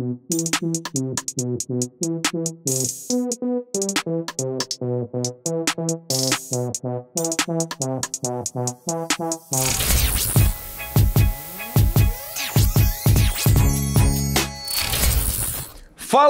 Thank you.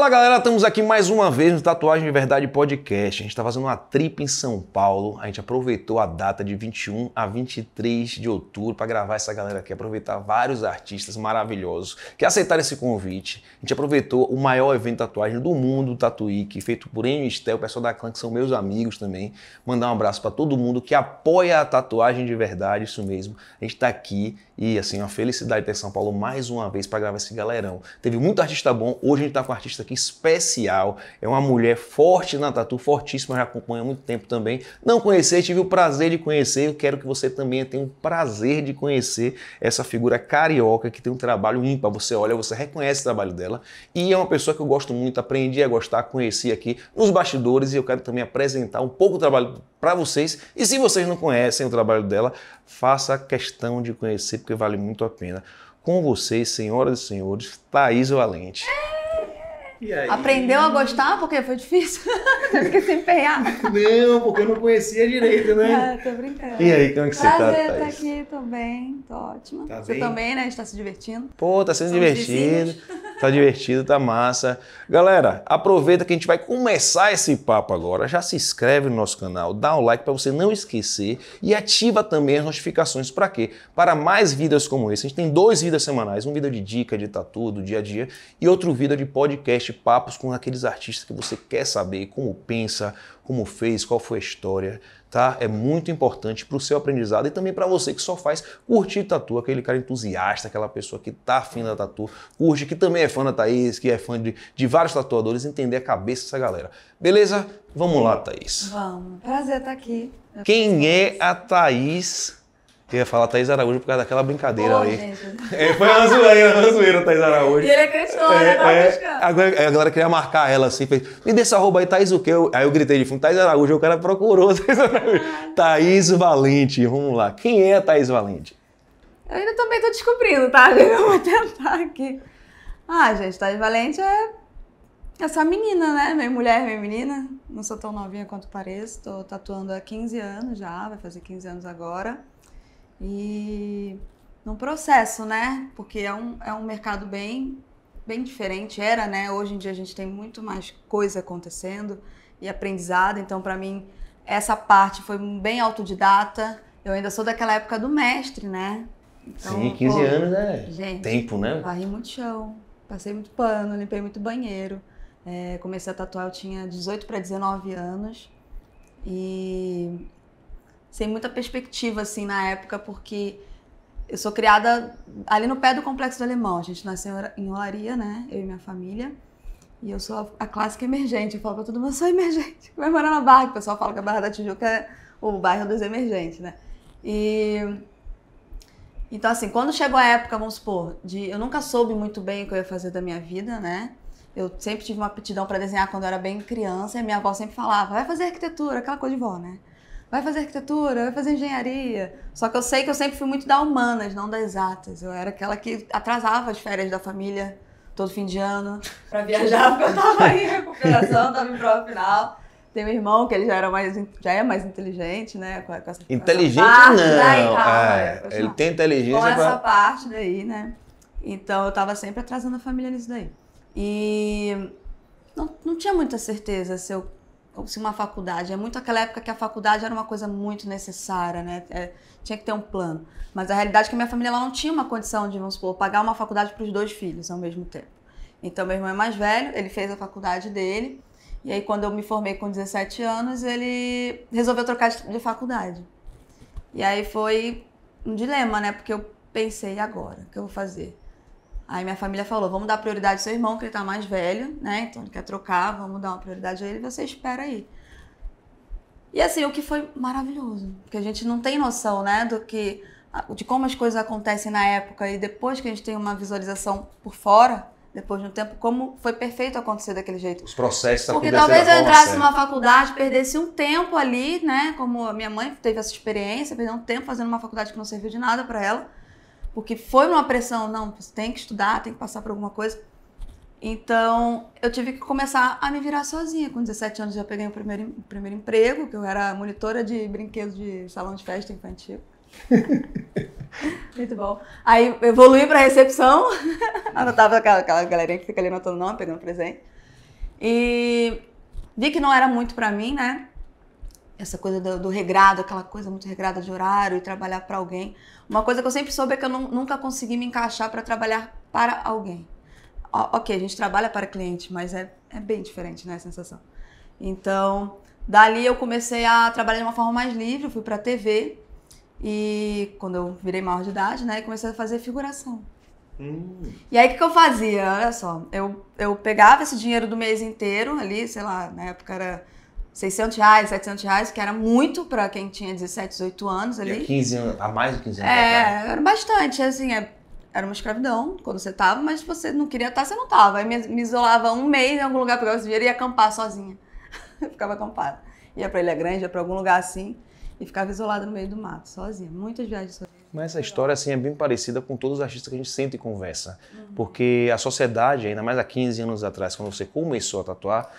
Fala galera, estamos aqui mais uma vez no Tatuagem de Verdade Podcast. A gente está fazendo uma trip em São Paulo. A gente aproveitou a data de 21 a 23 de outubro para gravar essa galera aqui, aproveitar vários artistas maravilhosos que aceitaram esse convite. A gente aproveitou o maior evento de tatuagem do mundo, o Tatuíque, é feito por Enio Estel, o pessoal da Clã, que são meus amigos também. Mandar um abraço para todo mundo que apoia a tatuagem de verdade, isso mesmo. A gente está aqui e, assim, uma felicidade ter São Paulo mais uma vez para gravar esse galerão. Teve muito artista bom, hoje a gente está com artista aqui especial. É uma mulher forte na tatu, fortíssima, já acompanha há muito tempo também. Não conhecer, tive o prazer de conhecer. Eu quero que você também tenha o prazer de conhecer essa figura carioca que tem um trabalho ímpar. Você olha, você reconhece o trabalho dela. E é uma pessoa que eu gosto muito, aprendi a gostar, conheci aqui nos bastidores e eu quero também apresentar um pouco do trabalho para vocês. E se vocês não conhecem o trabalho dela, faça questão de conhecer, porque vale muito a pena. Com vocês, senhoras e senhores, Thaís Valente. Aí... Aprendeu a gostar porque foi difícil? Teve que se empenhar. Não, porque eu não conhecia direito, né? Ah, tô brincando. E aí, como é que você Prazer tá, Prazer estar tá aqui, tô bem, tô ótima. Tá você bem? também, né? Está se divertindo? Pô, tá sendo Somos divertido. Vizinhos. Tá divertido, tá massa. Galera, aproveita que a gente vai começar esse papo agora. Já se inscreve no nosso canal, dá o um like para você não esquecer e ativa também as notificações para quê? Para mais vídeos como esse. A gente tem dois vídeos semanais, um vídeo de dica de tatu do dia a dia e outro vídeo de podcast bate-papos com aqueles artistas que você quer saber como pensa, como fez, qual foi a história, tá? É muito importante para o seu aprendizado e também para você que só faz curtir tatu, aquele cara entusiasta, aquela pessoa que tá afim da tatu, curte, que também é fã da Thaís, que é fã de, de vários tatuadores, entender a cabeça dessa galera. Beleza? Vamos lá, Thaís. Vamos. Prazer estar aqui. Quem é a Thaís eu ia falar Thaís Araújo por causa daquela brincadeira Pô, aí. É, foi uma zoeira, uma zoeira, Thaís Araújo. E ele acreditou, é, é, né? É, a galera queria marcar ela assim, fez, me dê essa roupa aí, Thaís o quê? Eu, aí eu gritei de fundo, Thaís Araújo, o cara procurou Thaís Araújo. Thaís Valente, vamos lá. Quem é a Thaís Valente? Eu ainda também tô descobrindo, tá? Eu vou tentar aqui. Ah, gente, Thaís Valente é essa menina, né? Minha mulher, minha menina. Não sou tão novinha quanto pareço, tô tatuando há 15 anos já, vai fazer 15 anos agora. E num processo, né? Porque é um, é um mercado bem, bem diferente, era, né? Hoje em dia a gente tem muito mais coisa acontecendo e aprendizado, então para mim essa parte foi bem autodidata. Eu ainda sou daquela época do mestre, né? Então, Sim, 15 pô, anos é gente, tempo, né? Varri muito chão, passei muito pano, limpei muito banheiro. É, comecei a tatuar, eu tinha 18 para 19 anos. E sem muita perspectiva, assim, na época, porque eu sou criada ali no pé do Complexo do Alemão. A gente nasceu em Olaria, né? Eu e minha família. E eu sou a, clássica emergente. Eu falo pra todo mundo, eu sou emergente. Vai morar na Barra, que o pessoal fala que a Barra da Tijuca é o bairro dos emergentes, né? E... Então, assim, quando chegou a época, vamos supor, de... Eu nunca soube muito bem o que eu ia fazer da minha vida, né? Eu sempre tive uma aptidão para desenhar quando eu era bem criança. E minha avó sempre falava, vai fazer arquitetura, aquela coisa de vó, né? vai fazer arquitetura, vai fazer engenharia. Só que eu sei que eu sempre fui muito da humanas, não das exatas. Eu era aquela que atrasava as férias da família todo fim de ano para viajar, porque eu tava em recuperação, tava em prova final. Tem meu irmão, que ele já, era mais, já é mais inteligente, né? Com, essa, inteligente essa não. ah, é, ele tem inteligência. Com essa parte daí, né? Então eu tava sempre atrasando a família nisso daí. E não, não tinha muita certeza se eu como se uma faculdade. É muito aquela época que a faculdade era uma coisa muito necessária, né? É, tinha que ter um plano. Mas a realidade é que minha família ela não tinha uma condição de, vamos supor, pagar uma faculdade para os dois filhos ao mesmo tempo. Então, meu irmão é mais velho, ele fez a faculdade dele. E aí, quando eu me formei com 17 anos, ele resolveu trocar de faculdade. E aí foi um dilema, né? Porque eu pensei, agora, o que eu vou fazer? Aí minha família falou: vamos dar prioridade ao seu irmão, que ele tá mais velho, né? Então ele quer trocar, vamos dar uma prioridade a ele, você espera aí. E assim, o que foi maravilhoso, porque a gente não tem noção, né, do que de como as coisas acontecem na época e depois que a gente tem uma visualização por fora, depois de um tempo, como foi perfeito acontecer daquele jeito. Os processos Porque talvez eu entrasse numa faculdade, perdesse um tempo ali, né? Como a minha mãe teve essa experiência, perdeu um tempo fazendo uma faculdade que não serviu de nada para ela porque foi uma pressão, não, tem que estudar, tem que passar por alguma coisa. Então, eu tive que começar a me virar sozinha. Com 17 anos já peguei o primeiro, o primeiro emprego, que eu era monitora de brinquedos de salão de festa infantil. Muito bom. Aí evoluí para recepção, anotava aquela, aquela galerinha que fica ali anotando nome, pegando presente. E vi que não era muito para mim, né? Essa coisa do, do regrado, aquela coisa muito regrada de horário e trabalhar para alguém. Uma coisa que eu sempre soube é que eu nunca consegui me encaixar para trabalhar para alguém. O, ok, a gente trabalha para cliente, mas é, é bem diferente, né, a sensação. Então, dali eu comecei a trabalhar de uma forma mais livre, fui para a TV e quando eu virei maior de idade, né, comecei a fazer figuração. Hum. E aí o que, que eu fazia? Olha só, eu, eu pegava esse dinheiro do mês inteiro ali, sei lá, na época era 600 reais, 700 reais, que era muito para quem tinha 17, 18 anos ali. E 15 anos, há mais de 15 anos. É, era bastante, assim, é, era uma escravidão quando você tava, mas se você não queria estar, tá, você não tava. Aí me, me isolava um mês em algum lugar, pegava esse dinheiro e ia acampar sozinha. Eu ficava acampada. Ia pra Ilha Grande, ia pra algum lugar assim, e ficava isolada no meio do mato, sozinha. Muitas viagens sozinha. Mas essa história assim, é bem parecida com todos os artistas que a gente sente e conversa. Uhum. Porque a sociedade, ainda mais há 15 anos atrás, quando você começou a tatuar,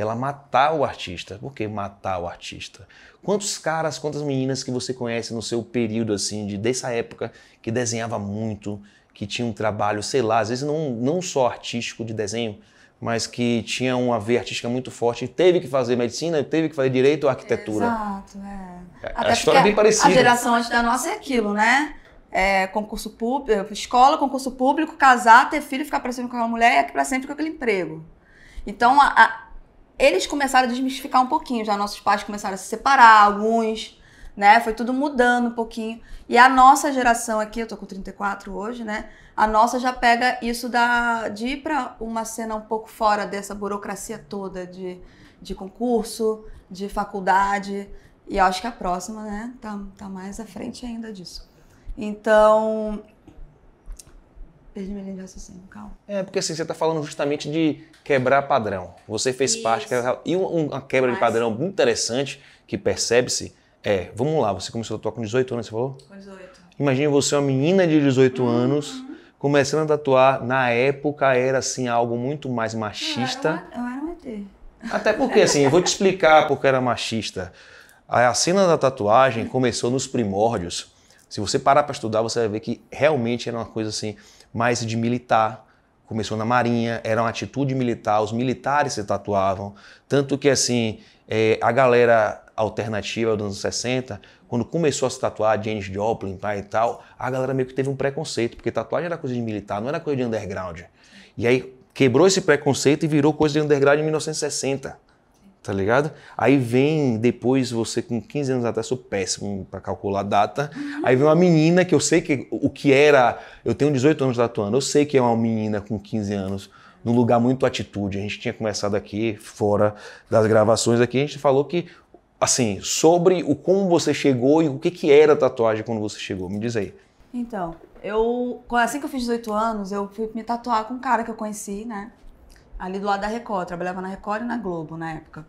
ela matar o artista. Por que matar o artista? Quantos caras, quantas meninas que você conhece no seu período assim, de, dessa época, que desenhava muito, que tinha um trabalho, sei lá, às vezes não, não só artístico de desenho, mas que tinha uma veia artística muito forte, teve que fazer medicina, teve que fazer direito ou arquitetura. Exato, é. é Até a história é bem parecida. A geração antes da nossa é aquilo, né? É, concurso público, escola, concurso público, casar, ter filho, ficar parecendo com aquela mulher e aqui para sempre com aquele emprego. Então, a eles começaram a desmistificar um pouquinho, já nossos pais começaram a se separar, alguns, né? Foi tudo mudando um pouquinho. E a nossa geração aqui, eu tô com 34 hoje, né? A nossa já pega isso da, de ir para uma cena um pouco fora dessa burocracia toda de, de concurso, de faculdade. E acho que a próxima, né, tá, tá mais à frente ainda disso. Então, Perdi minha linha de raciocínio, calma. É, porque assim, você está falando justamente de quebrar padrão. Você fez Isso. parte. E uma quebra Mas... de padrão muito interessante que percebe-se é: vamos lá, você começou a tatuar com 18 anos, você falou? Com 18. Imagine você, uma menina de 18 uhum. anos, começando a tatuar. Na época era assim algo muito mais machista. Eu era, eu era um ET. Até porque, assim, eu vou te explicar porque era machista. A cena da tatuagem começou nos primórdios. Se você parar para estudar, você vai ver que realmente era uma coisa assim mais de militar. Começou na Marinha, era uma atitude militar, os militares se tatuavam. Tanto que, assim, é, a galera alternativa dos anos 60, quando começou a se tatuar James Joplin pai e tal, a galera meio que teve um preconceito, porque tatuagem era coisa de militar, não era coisa de underground. E aí quebrou esse preconceito e virou coisa de underground em 1960 tá ligado? Aí vem depois você com 15 anos atrás, sou péssimo para calcular a data. Uhum. Aí vem uma menina que eu sei que o que era, eu tenho 18 anos tatuando, eu sei que é uma menina com 15 anos num lugar muito atitude. A gente tinha começado aqui fora das gravações aqui, a gente falou que assim, sobre o como você chegou e o que que era a tatuagem quando você chegou. Me diz aí. Então, eu assim que eu fiz 18 anos, eu fui me tatuar com um cara que eu conheci, né? Ali do lado da Record, trabalhava na Record e na Globo na época.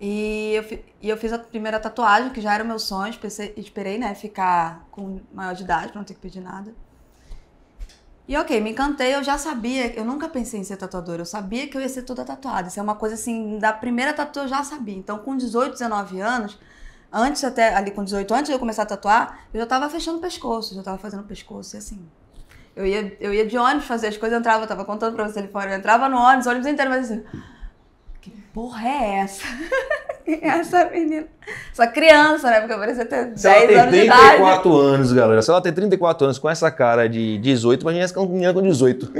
E eu, e eu fiz a primeira tatuagem, que já era o meu sonho. Pensei, esperei, né, ficar com maior de idade, pra não ter que pedir nada. E ok, me encantei, eu já sabia, eu nunca pensei em ser tatuadora, eu sabia que eu ia ser toda tatuada. Isso é uma coisa assim, da primeira tatuagem eu já sabia. Então, com 18, 19 anos, antes até, ali com 18, antes de eu começar a tatuar, eu já tava fechando o pescoço, já tava fazendo o pescoço e assim. Eu ia, eu ia de ônibus fazer as coisas, eu entrava, eu tava contando pra você ali fora, eu entrava no ônibus, ônibus inteiro, mas assim que porra é essa? É essa menina? essa criança, né? Porque eu parecia ter 10 anos de idade. ela tem 34 anos, galera, se ela tem 34 anos com essa cara de 18, imagina essa menina com 18.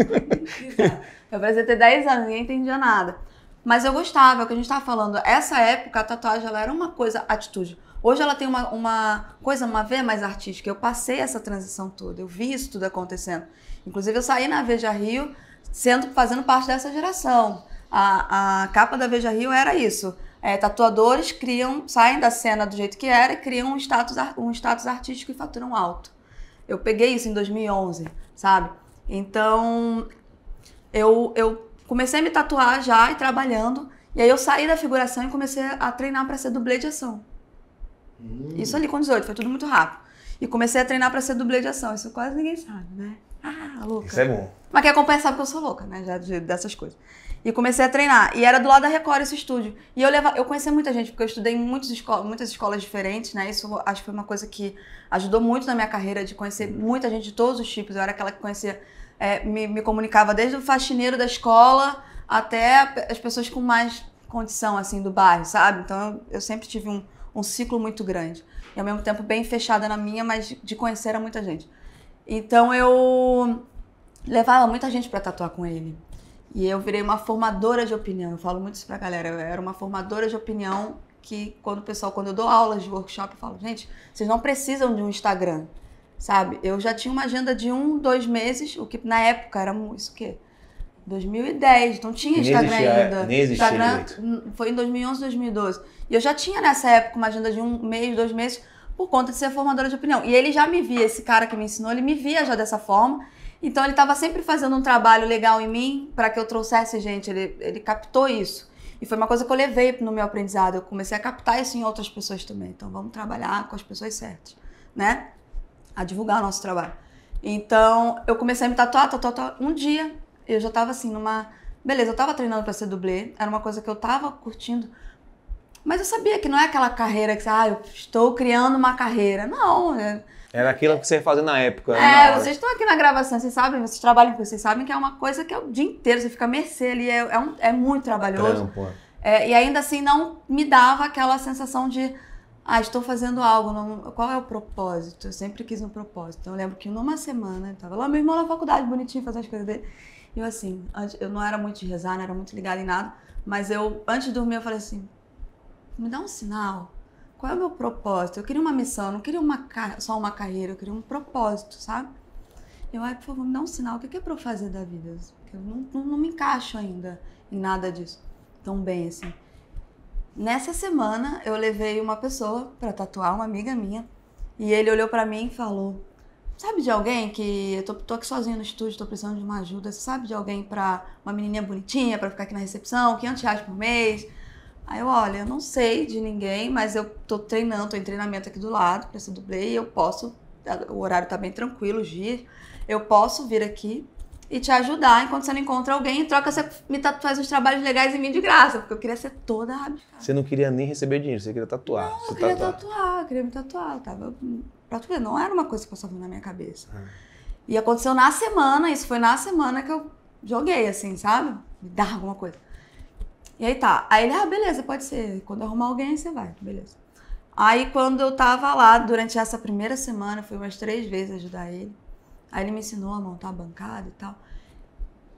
Eu parecia ter 10 anos, ninguém entendia nada. Mas eu gostava, é o que a gente tava falando. Essa época, a tatuagem, ela era uma coisa, atitude. Hoje ela tem uma, uma coisa, uma veia mais artística. Eu passei essa transição toda, eu vi isso tudo acontecendo. Inclusive, eu saí na Veja Rio, sendo, fazendo parte dessa geração. A, a capa da Veja Rio era isso. É, tatuadores criam, saem da cena do jeito que era e criam um status, um status artístico e faturam alto. Eu peguei isso em 2011, sabe? Então, eu, eu comecei a me tatuar já e trabalhando. E aí eu saí da figuração e comecei a treinar para ser dublê de ação. Hum. Isso ali com 18, foi tudo muito rápido. E comecei a treinar para ser dublê de ação. Isso quase ninguém sabe, né? Ah, louca. Isso é bom. Mas quem acompanha sabe que eu sou louca, né? Já dessas coisas. E comecei a treinar. E era do lado da Record esse estúdio. E eu levava, eu conhecia muita gente, porque eu estudei em muitas, muitas escolas diferentes, né? Isso acho que foi uma coisa que ajudou muito na minha carreira, de conhecer muita gente de todos os tipos. Eu era aquela que conhecia, é, me, me comunicava desde o faxineiro da escola até as pessoas com mais condição, assim, do bairro, sabe? Então eu, eu sempre tive um, um ciclo muito grande. E ao mesmo tempo bem fechada na minha, mas de, de conhecer a muita gente. Então eu levava muita gente para tatuar com ele. E eu virei uma formadora de opinião. Eu falo muito isso pra galera. Eu era uma formadora de opinião que quando o pessoal, quando eu dou aulas de workshop, eu falo, gente, vocês não precisam de um Instagram, sabe? Eu já tinha uma agenda de um, dois meses, o que na época era isso o quê? 2010, não tinha Instagram nem existia, ainda. Nem Instagram foi em 2011, 2012. E eu já tinha nessa época uma agenda de um mês, dois meses, por conta de ser formadora de opinião. E ele já me via, esse cara que me ensinou, ele me via já dessa forma. Então ele estava sempre fazendo um trabalho legal em mim para que eu trouxesse gente. Ele, ele captou isso. E foi uma coisa que eu levei no meu aprendizado. Eu comecei a captar isso em outras pessoas também. Então vamos trabalhar com as pessoas certas, né? A divulgar o nosso trabalho. Então eu comecei a me tatuar, tatuar, tatuar. Um dia eu já estava assim numa. Beleza, eu estava treinando para ser dublê, era uma coisa que eu estava curtindo. Mas eu sabia que não é aquela carreira que você, ah, eu estou criando uma carreira. Não, é era aquilo que você fazia na época. É, na vocês estão aqui na gravação, vocês sabem, vocês trabalham com vocês sabem que é uma coisa que é o dia inteiro, você fica a mercê ali, é, é, um, é muito trabalhoso. Trampo. É. é, e ainda assim não me dava aquela sensação de, ah, estou fazendo algo, não, qual é o propósito? Eu sempre quis um propósito. Então eu lembro que numa semana, eu estava lá mesmo na faculdade, bonitinho, fazendo as coisas dele. E eu assim, eu não era muito de rezar, não era muito ligada em nada, mas eu, antes de dormir, eu falei assim, me dá um sinal qual é o meu propósito? Eu queria uma missão, eu não queria uma só uma carreira, eu queria um propósito, sabe? Eu, ai, por favor, me dá um sinal, o que é para eu fazer da vida? Porque eu não, não, não me encaixo ainda em nada disso tão bem assim. Nessa semana, eu levei uma pessoa para tatuar, uma amiga minha, e ele olhou para mim e falou: Sabe de alguém que. Eu tô, tô aqui sozinho no estúdio, tô precisando de uma ajuda. Você sabe de alguém pra. Uma menininha bonitinha pra ficar aqui na recepção, 500 reais por mês. Aí eu, olha, eu não sei de ninguém, mas eu tô treinando, tô em treinamento aqui do lado pra ser dublê e eu posso, o horário tá bem tranquilo, os dias, eu posso vir aqui e te ajudar enquanto você não encontra alguém. e troca, você me faz uns trabalhos legais em mim de graça, porque eu queria ser toda rabiscada. Você não queria nem receber dinheiro, você queria tatuar. Não, eu queria tatuar. tatuar, eu queria me tatuar. Eu tava... Pra tu ver, não era uma coisa que passava na minha cabeça. Ah. E aconteceu na semana, isso foi na semana que eu joguei, assim, sabe? Me dá alguma coisa. E aí tá. Aí ele, ah, beleza, pode ser. Quando arrumar alguém, você vai. Beleza. Aí quando eu tava lá, durante essa primeira semana, fui umas três vezes ajudar ele. Aí ele me ensinou a montar a bancada e tal.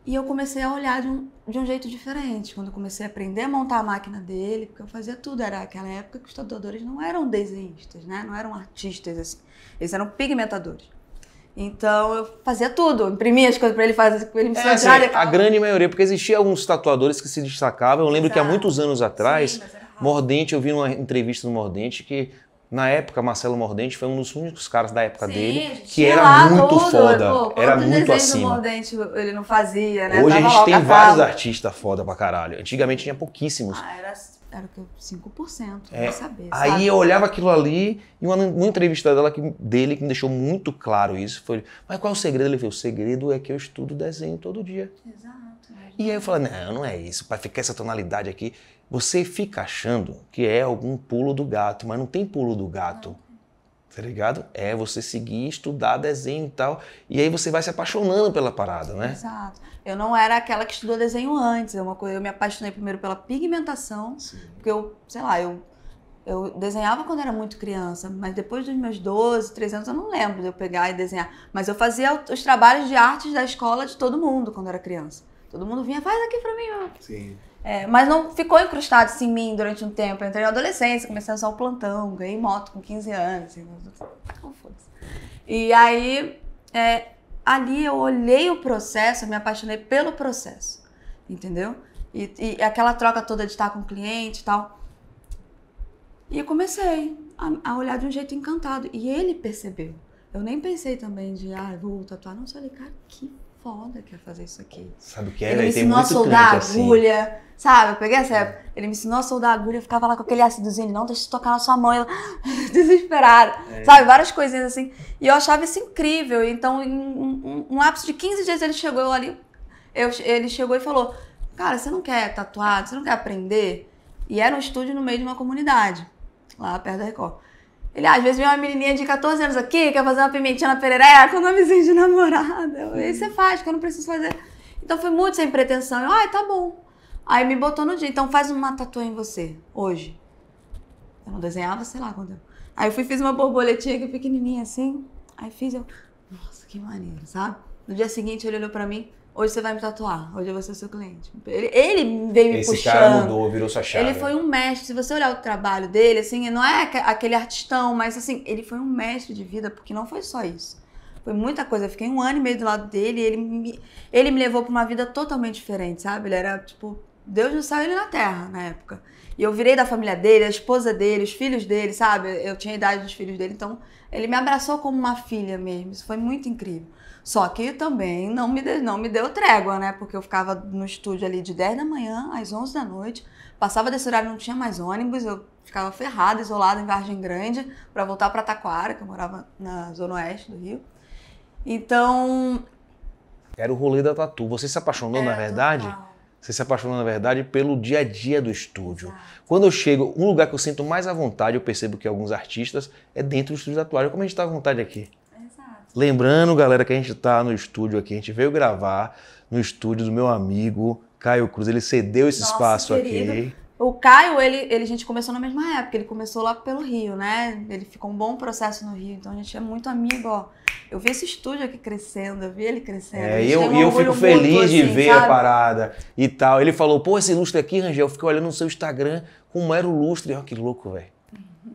E eu comecei a olhar de um, de um jeito diferente. Quando eu comecei a aprender a montar a máquina dele, porque eu fazia tudo. Era aquela época que os tatuadores não eram desenhistas, né? Não eram artistas, assim. Eles eram pigmentadores. Então eu fazia tudo, imprimia as coisas para ele fazer, com ele me é, assim, A grande maioria, porque existia alguns tatuadores que se destacavam. Eu lembro Exato. que há muitos anos atrás, Sim, Mordente, eu vi numa entrevista do Mordente que na época, Marcelo Mordente foi um dos únicos caras da época Sim, dele que era lá, muito né? foda. Pô, era muito acima. Mordente ele não fazia, né? Hoje a gente tem vários artistas foda pra caralho. Antigamente tinha pouquíssimos. Ah, era era o que? 5%, é, pra Aí eu olhava aquilo ali e uma, uma entrevista dela que, dele que me deixou muito claro isso foi: Mas qual é o segredo? Ele falou: O segredo é que eu estudo desenho todo dia. Exato. Né? E aí eu falei: Não, não é isso. Para ficar essa tonalidade aqui, você fica achando que é algum pulo do gato, mas não tem pulo do gato. Ah. Tá ligado? É você seguir, estudar desenho e tal. E aí você vai se apaixonando pela parada, né? Exato. Eu não era aquela que estudou desenho antes. É uma coisa, eu me apaixonei primeiro pela pigmentação, Sim. porque eu, sei lá, eu eu desenhava quando era muito criança, mas depois dos meus 12, 13 anos eu não lembro de eu pegar e desenhar. Mas eu fazia os trabalhos de artes da escola de todo mundo quando era criança. Todo mundo vinha, faz aqui pra mim. Ó. Sim. É, mas não ficou encrustado assim, em mim durante um tempo. Eu entrei na adolescência, comecei a usar o plantão, ganhei moto com 15 anos. Assim, E aí, é, ali eu olhei o processo, eu me apaixonei pelo processo, entendeu? E, e aquela troca toda de estar com o cliente e tal. E eu comecei a, a, olhar de um jeito encantado. E ele percebeu. Eu nem pensei também de, ah, vou tatuar. Não, só ele, cara, que foda que é fazer isso aqui. Sabe o que é? Ele me ensinou a soldar assim. agulha, assim. sabe? Eu peguei essa época. Ele me ensinou a soldar agulha, eu ficava lá com aquele ácidozinho, não deixa de tocar na sua mão, ela desesperada, é. sabe? Várias coisinhas assim. E eu achava isso incrível. Então, em um, um, um lapso de 15 dias, ele chegou ali, eu, ele chegou e falou, cara, você não quer tatuado, você não quer aprender? E era um estúdio no meio de uma comunidade, lá perto da Record. Ele, ah, às vezes vem uma menininha de 14 anos aqui, quer fazer uma pimentinha na perereca com nomezinho de namorada. Aí você faz, que eu não preciso fazer. Então foi muito sem pretensão. Eu, ah, tá bom. Aí me botou no dia, então faz uma tatuagem em você, hoje. Eu não desenhava, sei lá quando. Eu... Aí eu fui fiz uma borboletinha aqui pequenininha assim. Aí fiz, eu, nossa, que maneiro, sabe? No dia seguinte ele olhou pra mim, Hoje você vai me tatuar, hoje eu vou ser seu cliente. Ele, ele veio me puxando. Esse cara mudou, virou sua chave. Ele foi um mestre. Se você olhar o trabalho dele, assim, não é aquele artistão, mas assim, ele foi um mestre de vida, porque não foi só isso. Foi muita coisa. Eu fiquei um ano e meio do lado dele e ele me, ele me levou para uma vida totalmente diferente, sabe? Ele era, tipo, Deus no céu e ele na terra, na época. E eu virei da família dele, a esposa dele, os filhos dele, sabe? Eu tinha a idade dos filhos dele, então ele me abraçou como uma filha mesmo. Isso foi muito incrível. Só que também não me, deu, não me deu trégua, né? Porque eu ficava no estúdio ali de 10 da manhã às 11 da noite, passava desse horário, não tinha mais ônibus, eu ficava ferrada, isolada em Vargem Grande, para voltar para Taquara, que eu morava na zona oeste do Rio. Então. Era o rolê da Tatu. Você se apaixonou, na é, verdade? Total. Você se apaixonou, na verdade, pelo dia a dia do estúdio. Exato. Quando eu chego, um lugar que eu sinto mais à vontade, eu percebo que alguns artistas, é dentro do estúdio da atuagem, como a gente está à vontade aqui. Lembrando, galera, que a gente está no estúdio aqui, a gente veio gravar no estúdio do meu amigo Caio Cruz. Ele cedeu esse Nossa, espaço querido. aqui. O Caio, ele, ele, a gente começou na mesma época, ele começou lá pelo Rio, né? Ele ficou um bom processo no Rio, então a gente é muito amigo, ó. Eu vi esse estúdio aqui crescendo, eu vi ele crescendo. É, e eu, um eu fico feliz de assim, ver sabe? a parada e tal. Ele falou, pô, esse lustre aqui, Rangel, eu fiquei olhando no seu Instagram como era o lustre. Olha que louco, velho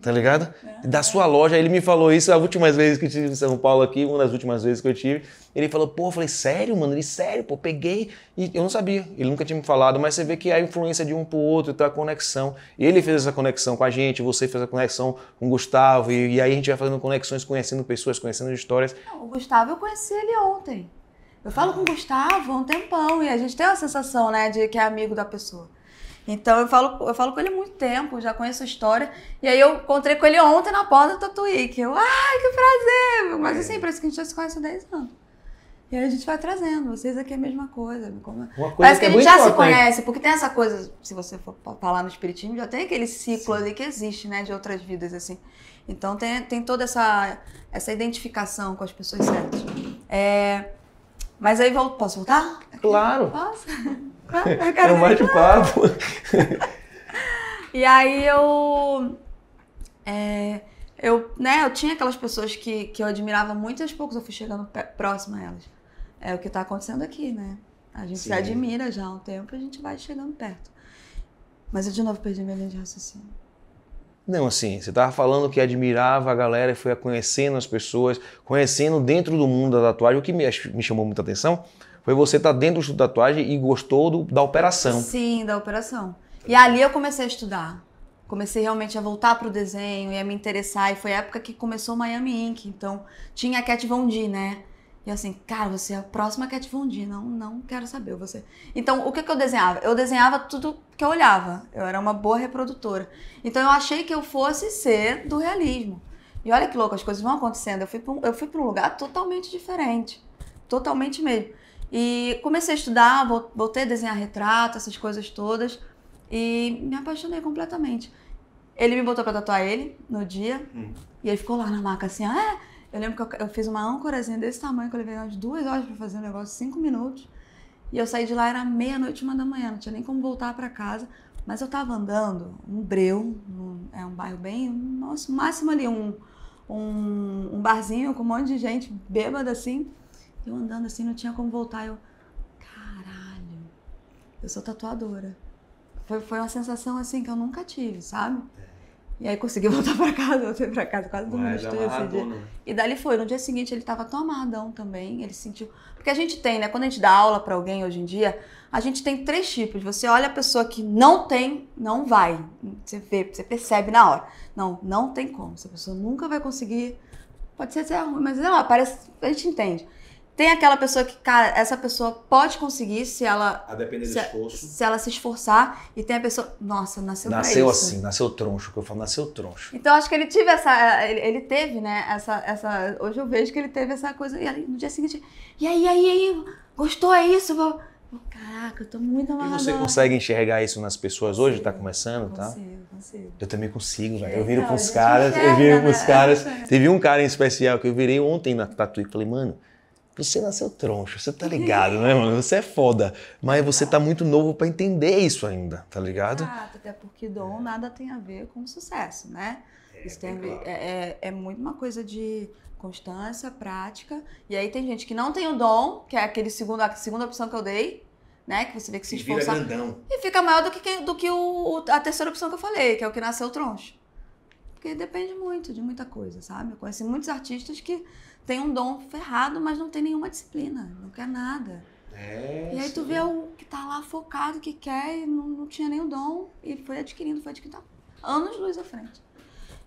tá ligado? É. Da sua loja. Ele me falou isso a última vez que eu tive em São Paulo aqui, uma das últimas vezes que eu tive. Ele falou, pô, eu falei, sério, mano? Ele, sério, pô, peguei. E eu não sabia, ele nunca tinha me falado, mas você vê que a influência de um pro outro, tá a conexão. Ele fez essa conexão com a gente, você fez a conexão com o Gustavo, e, e aí a gente vai fazendo conexões, conhecendo pessoas, conhecendo histórias. Não, o Gustavo, eu conheci ele ontem. Eu falo com o Gustavo há um tempão, e a gente tem a sensação, né, de que é amigo da pessoa. Então eu falo, eu falo com ele há muito tempo, já conheço a história. E aí eu encontrei com ele ontem na porta do Tatuí, que eu, ai, que prazer! Mas assim, parece que a gente já se conhece há 10 anos. E aí a gente vai trazendo, vocês aqui é a mesma coisa. Como... É? coisa parece que, é que a gente já se conhece, porque tem essa coisa, se você for falar no Espiritismo, já tem aquele ciclo Sim. ali que existe, né, de outras vidas, assim. Então tem, tem toda essa, essa identificação com as pessoas certas. É, mas aí posso voltar? Claro. Posso? Ah, é mais de papo e aí eu. É, eu, né, eu tinha aquelas pessoas que, que eu admirava muito e aos poucos eu fui chegando próximo a elas. É o que está acontecendo aqui, né? A gente Sim. se admira já há um tempo, a gente vai chegando perto. Mas eu de novo perdi minha linha de raciocínio. Não, assim, você estava falando que admirava a galera e foi conhecendo as pessoas, conhecendo dentro do mundo da tatuagem. O que me, me chamou muita atenção foi você estar tá dentro do estudo da tatuagem e gostou do, da operação. Sim, da operação. E ali eu comecei a estudar. Comecei realmente a voltar para o desenho e a me interessar. E foi a época que começou Miami Ink. Então, tinha a Cat Von D, né? E assim, cara, você é a próxima Cat Von D. Não, não quero saber você. Então, o que, que eu desenhava? Eu desenhava tudo que eu olhava. Eu era uma boa reprodutora. Então, eu achei que eu fosse ser do realismo. E olha que louco, as coisas vão acontecendo. Eu fui para um, um lugar totalmente diferente. Totalmente mesmo. E comecei a estudar, voltei a desenhar retrato, essas coisas todas. E me apaixonei completamente. Ele me botou pra tatuar ele no dia. Hum. E ele ficou lá na maca assim, ah, é? Eu lembro que eu, eu fiz uma âncorazinha desse tamanho, que eu levei umas duas horas para fazer um negócio, cinco minutos. E eu saí de lá, era meia-noite, uma da manhã, não tinha nem como voltar para casa. Mas eu tava andando, um breu, um, é um bairro bem, nosso máximo ali, um, um, um barzinho com um monte de gente bêbada assim. Eu andando assim, não tinha como voltar. Eu, caralho, eu sou tatuadora. Foi, foi uma sensação assim que eu nunca tive, sabe? É. E aí consegui voltar pra casa, voltei pra casa quase do meu dia. Né? E dali foi. No dia seguinte ele tava tão amarradão também, ele sentiu. Porque a gente tem, né? Quando a gente dá aula para alguém hoje em dia, a gente tem três tipos. Você olha a pessoa que não tem, não vai. Você vê, você percebe na hora. Não, não tem como. Essa pessoa nunca vai conseguir. Pode ser até ruim, mas sei lá, parece. A gente entende. Tem aquela pessoa que, cara, essa pessoa pode conseguir se ela. A depender se, do esforço. Se ela se esforçar. E tem a pessoa. Nossa, nasceu Nasceu assim, nasceu troncho, que eu falo, nasceu troncho. Então acho que ele tive essa. Ele, ele, teve, né? Essa, essa. Hoje eu vejo que ele teve essa coisa. E aí, no dia seguinte. E aí, aí, aí? Gostou? É isso? Vou... Caraca, eu tô muito amarrado. E você consegue enxergar isso nas pessoas hoje? Consigo, tá começando, tá? Consigo, consigo. Eu também consigo, velho. Eu é, viro com os caras, enxerga, eu viro com os né? caras. É. Teve um cara em especial que eu virei ontem na Tatuí e falei, mano. Você nasceu troncho, você tá ligado, né, mano? Você é foda. Mas você tá muito novo para entender isso ainda, tá ligado? Exato, até porque dom nada tem a ver com sucesso, né? É, isso tem é, é, é muito uma coisa de constância, prática. E aí tem gente que não tem o dom, que é aquele segundo, a segunda opção que eu dei, né? Que você vê que se esforça. E, e fica maior do que, do que o, a terceira opção que eu falei, que é o que nasceu troncho porque depende muito de muita coisa, sabe? Eu conheci muitos artistas que têm um dom ferrado, mas não tem nenhuma disciplina, não quer nada. É, e aí tu vê o que tá lá focado, que quer, e não, não tinha nenhum dom, e foi adquirindo, foi adquirindo, então, anos luz à frente.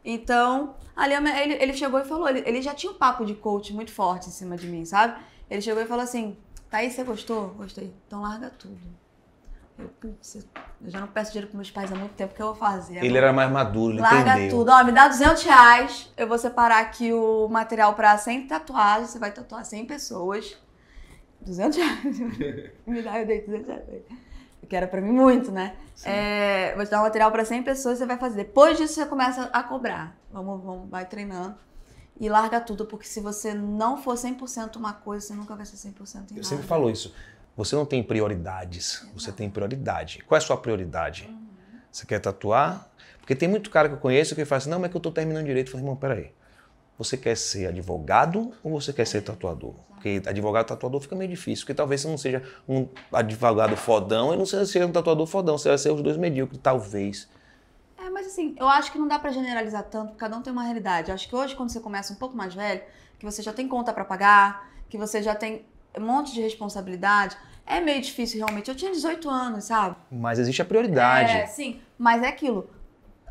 Então, ali ele, ele chegou e falou, ele, ele já tinha um papo de coach muito forte em cima de mim, sabe? Ele chegou e falou assim, "Tá aí, você gostou? Gostei. Então larga tudo. Eu, putz, eu já não peço dinheiro para meus pais há muito tempo, o que eu vou fazer? Ele era mais maduro, ele Larga entendeu. tudo. Ó, me dá 200 reais, eu vou separar aqui o material para 100 tatuagens, você vai tatuar 100 pessoas. 200 reais. me dá, eu dei 200 reais. Que era para mim muito, né? É, vou te dar um material para 100 pessoas, você vai fazer. Depois disso, você começa a cobrar. Vamos, vamos, vai treinando e larga tudo, porque se você não for 100% uma coisa, você nunca vai ser 100% em nada. Eu sempre falo isso. Você não tem prioridades, você tem prioridade. Qual é a sua prioridade? Você quer tatuar? Porque tem muito cara que eu conheço que fala assim, não, mas é que eu estou terminando direito. Eu falo, irmão, peraí. Você quer ser advogado ou você quer ser tatuador? Porque advogado tatuador fica meio difícil, porque talvez você não seja um advogado fodão e não seja um tatuador fodão, você vai ser os dois medíocres, talvez. É, mas assim, eu acho que não dá para generalizar tanto, porque cada um tem uma realidade. Eu acho que hoje, quando você começa um pouco mais velho, que você já tem conta para pagar, que você já tem um monte de responsabilidade. É meio difícil realmente. Eu tinha 18 anos, sabe? Mas existe a prioridade. É, sim. Mas é aquilo.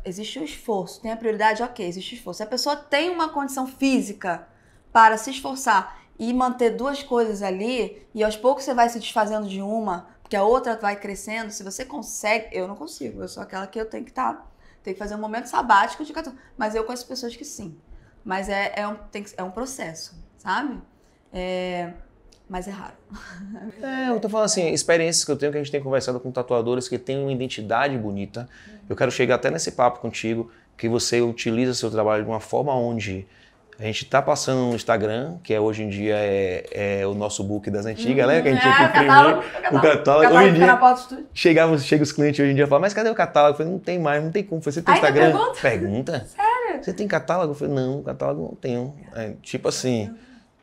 Existe o esforço. Tem a prioridade, ok, existe o esforço. Se a pessoa tem uma condição física para se esforçar e manter duas coisas ali, e aos poucos você vai se desfazendo de uma, porque a outra vai crescendo. Se você consegue, eu não consigo. Eu sou aquela que eu tenho que estar. Tá, tem que fazer um momento sabático de 14. Mas eu conheço pessoas que sim. Mas é, é, um, tem que, é um processo, sabe? É, mas é raro. É, eu tô falando assim, experiências que eu tenho que a gente tem conversado com tatuadores que têm uma identidade bonita. Eu quero chegar até nesse papo contigo, que você utiliza seu trabalho de uma forma onde a gente tá passando no Instagram, que é, hoje em dia é, é o nosso book das antigas, né? Que a gente uhum. é, tinha que imprimir o catálogo. Hoje em dia, chegava, chega os clientes hoje em dia e falam, mas cadê o catálogo? Eu falei, não tem mais, não tem como. Eu falei, você tem Instagram? Pergunta? pergunta? Sério? Você tem catálogo? Eu falei, não, catálogo não tenho. É, tipo assim, uhum.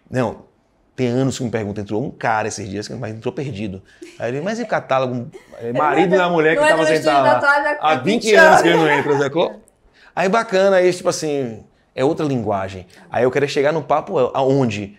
não, tem anos que me pergunta, entrou um cara esses dias, mas entrou perdido. Aí ele, mas e o catálogo? É, marido da mulher que estava sentado lá. Toalha, há 20 anos, que ele não entra, sacou? Aí bacana, aí tipo assim, é outra linguagem. Aí eu quero é chegar no papo aonde?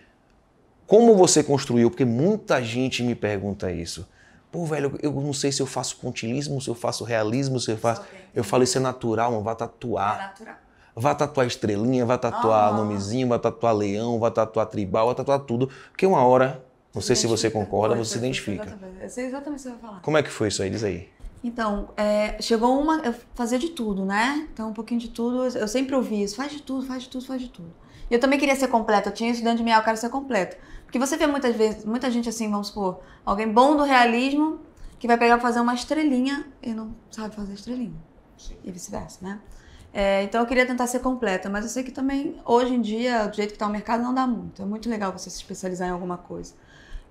Como você construiu? Porque muita gente me pergunta isso. Pô, velho, eu não sei se eu faço pontilismo, se eu faço realismo, se eu faço. Okay. Eu falo, isso é natural, não vai tatuar. É natural. Vá tatuar estrelinha, vá tatuar ah. nomezinho, vá tatuar leão, vá tatuar tribal, vá tatuar tudo. Porque uma hora, não sei se você concorda, Pode, você se identifica. Exatamente. Eu é, sei exatamente o que você vai falar. Como é que foi isso aí? Diz aí. Então, é, chegou uma. Eu fazia de tudo, né? Então, um pouquinho de tudo. Eu sempre ouvi isso: faz de tudo, faz de tudo, faz de tudo. E eu também queria ser completa. Eu tinha isso dentro de mim, eu quero ser completa. Porque você vê muitas vezes, muita gente assim, vamos supor, alguém bom do realismo que vai pegar fazer uma estrelinha e não sabe fazer estrelinha. Sim. E vice-versa, né? É, então eu queria tentar ser completa, mas eu sei que também hoje em dia, do jeito que está o mercado, não dá muito. É muito legal você se especializar em alguma coisa.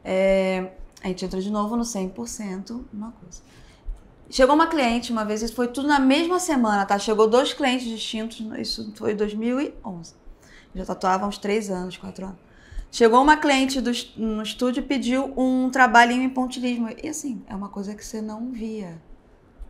É, a gente entra de novo no 100%, uma coisa. Chegou uma cliente uma vez, isso foi tudo na mesma semana, tá? Chegou dois clientes distintos, isso foi em 2011. Já tatuava uns três anos, quatro anos. Chegou uma cliente do, no estúdio e pediu um trabalhinho em pontilismo. E assim, é uma coisa que você não via.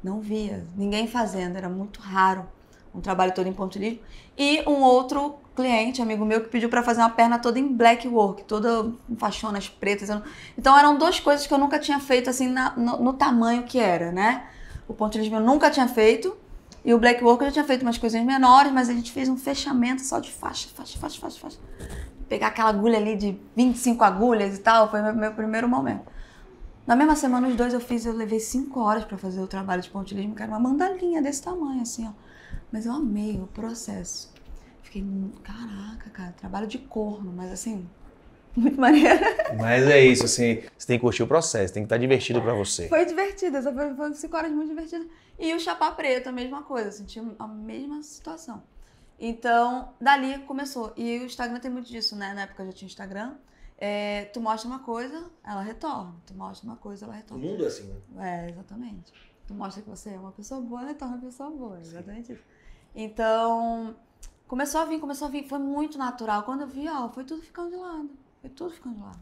Não via. Ninguém fazendo, era muito raro um trabalho todo em pontilhismo, e um outro cliente, amigo meu, que pediu para fazer uma perna toda em black work, toda em faixonas pretas. Então eram duas coisas que eu nunca tinha feito assim na, no, no, tamanho que era, né? O pontilhismo eu nunca tinha feito e o black work eu já tinha feito umas coisinhas menores, mas a gente fez um fechamento só de faixa, faixa, faixa, faixa, faixa. Pegar aquela agulha ali de 25 agulhas e tal, foi meu, meu primeiro momento. Na mesma semana os dois eu fiz, eu levei cinco horas para fazer o trabalho de pontilhismo, que era uma mandalinha desse tamanho assim, ó mas eu amei o processo. Fiquei, caraca, cara, trabalho de corno, mas assim, muito maneiro. Mas é isso, assim, você tem que curtir o processo, tem que estar tá divertido para você. Foi divertido, essa foi, foi cinco horas muito divertida. E o Chapá Preto, a mesma coisa, senti assim, a mesma situação. Então, dali começou. E o Instagram tem muito disso, né? Na época eu já tinha Instagram. É, tu mostra uma coisa, ela retorna. Tu mostra uma coisa, ela retorna. O mundo é assim, né? É, exatamente. Tu mostra que você é uma pessoa boa, ela retorna uma pessoa boa. Exatamente Sim. isso. Então, começou a vir, começou a vir, foi muito natural. Quando eu vi, ó, foi tudo ficando de lado. Foi tudo ficando de lado.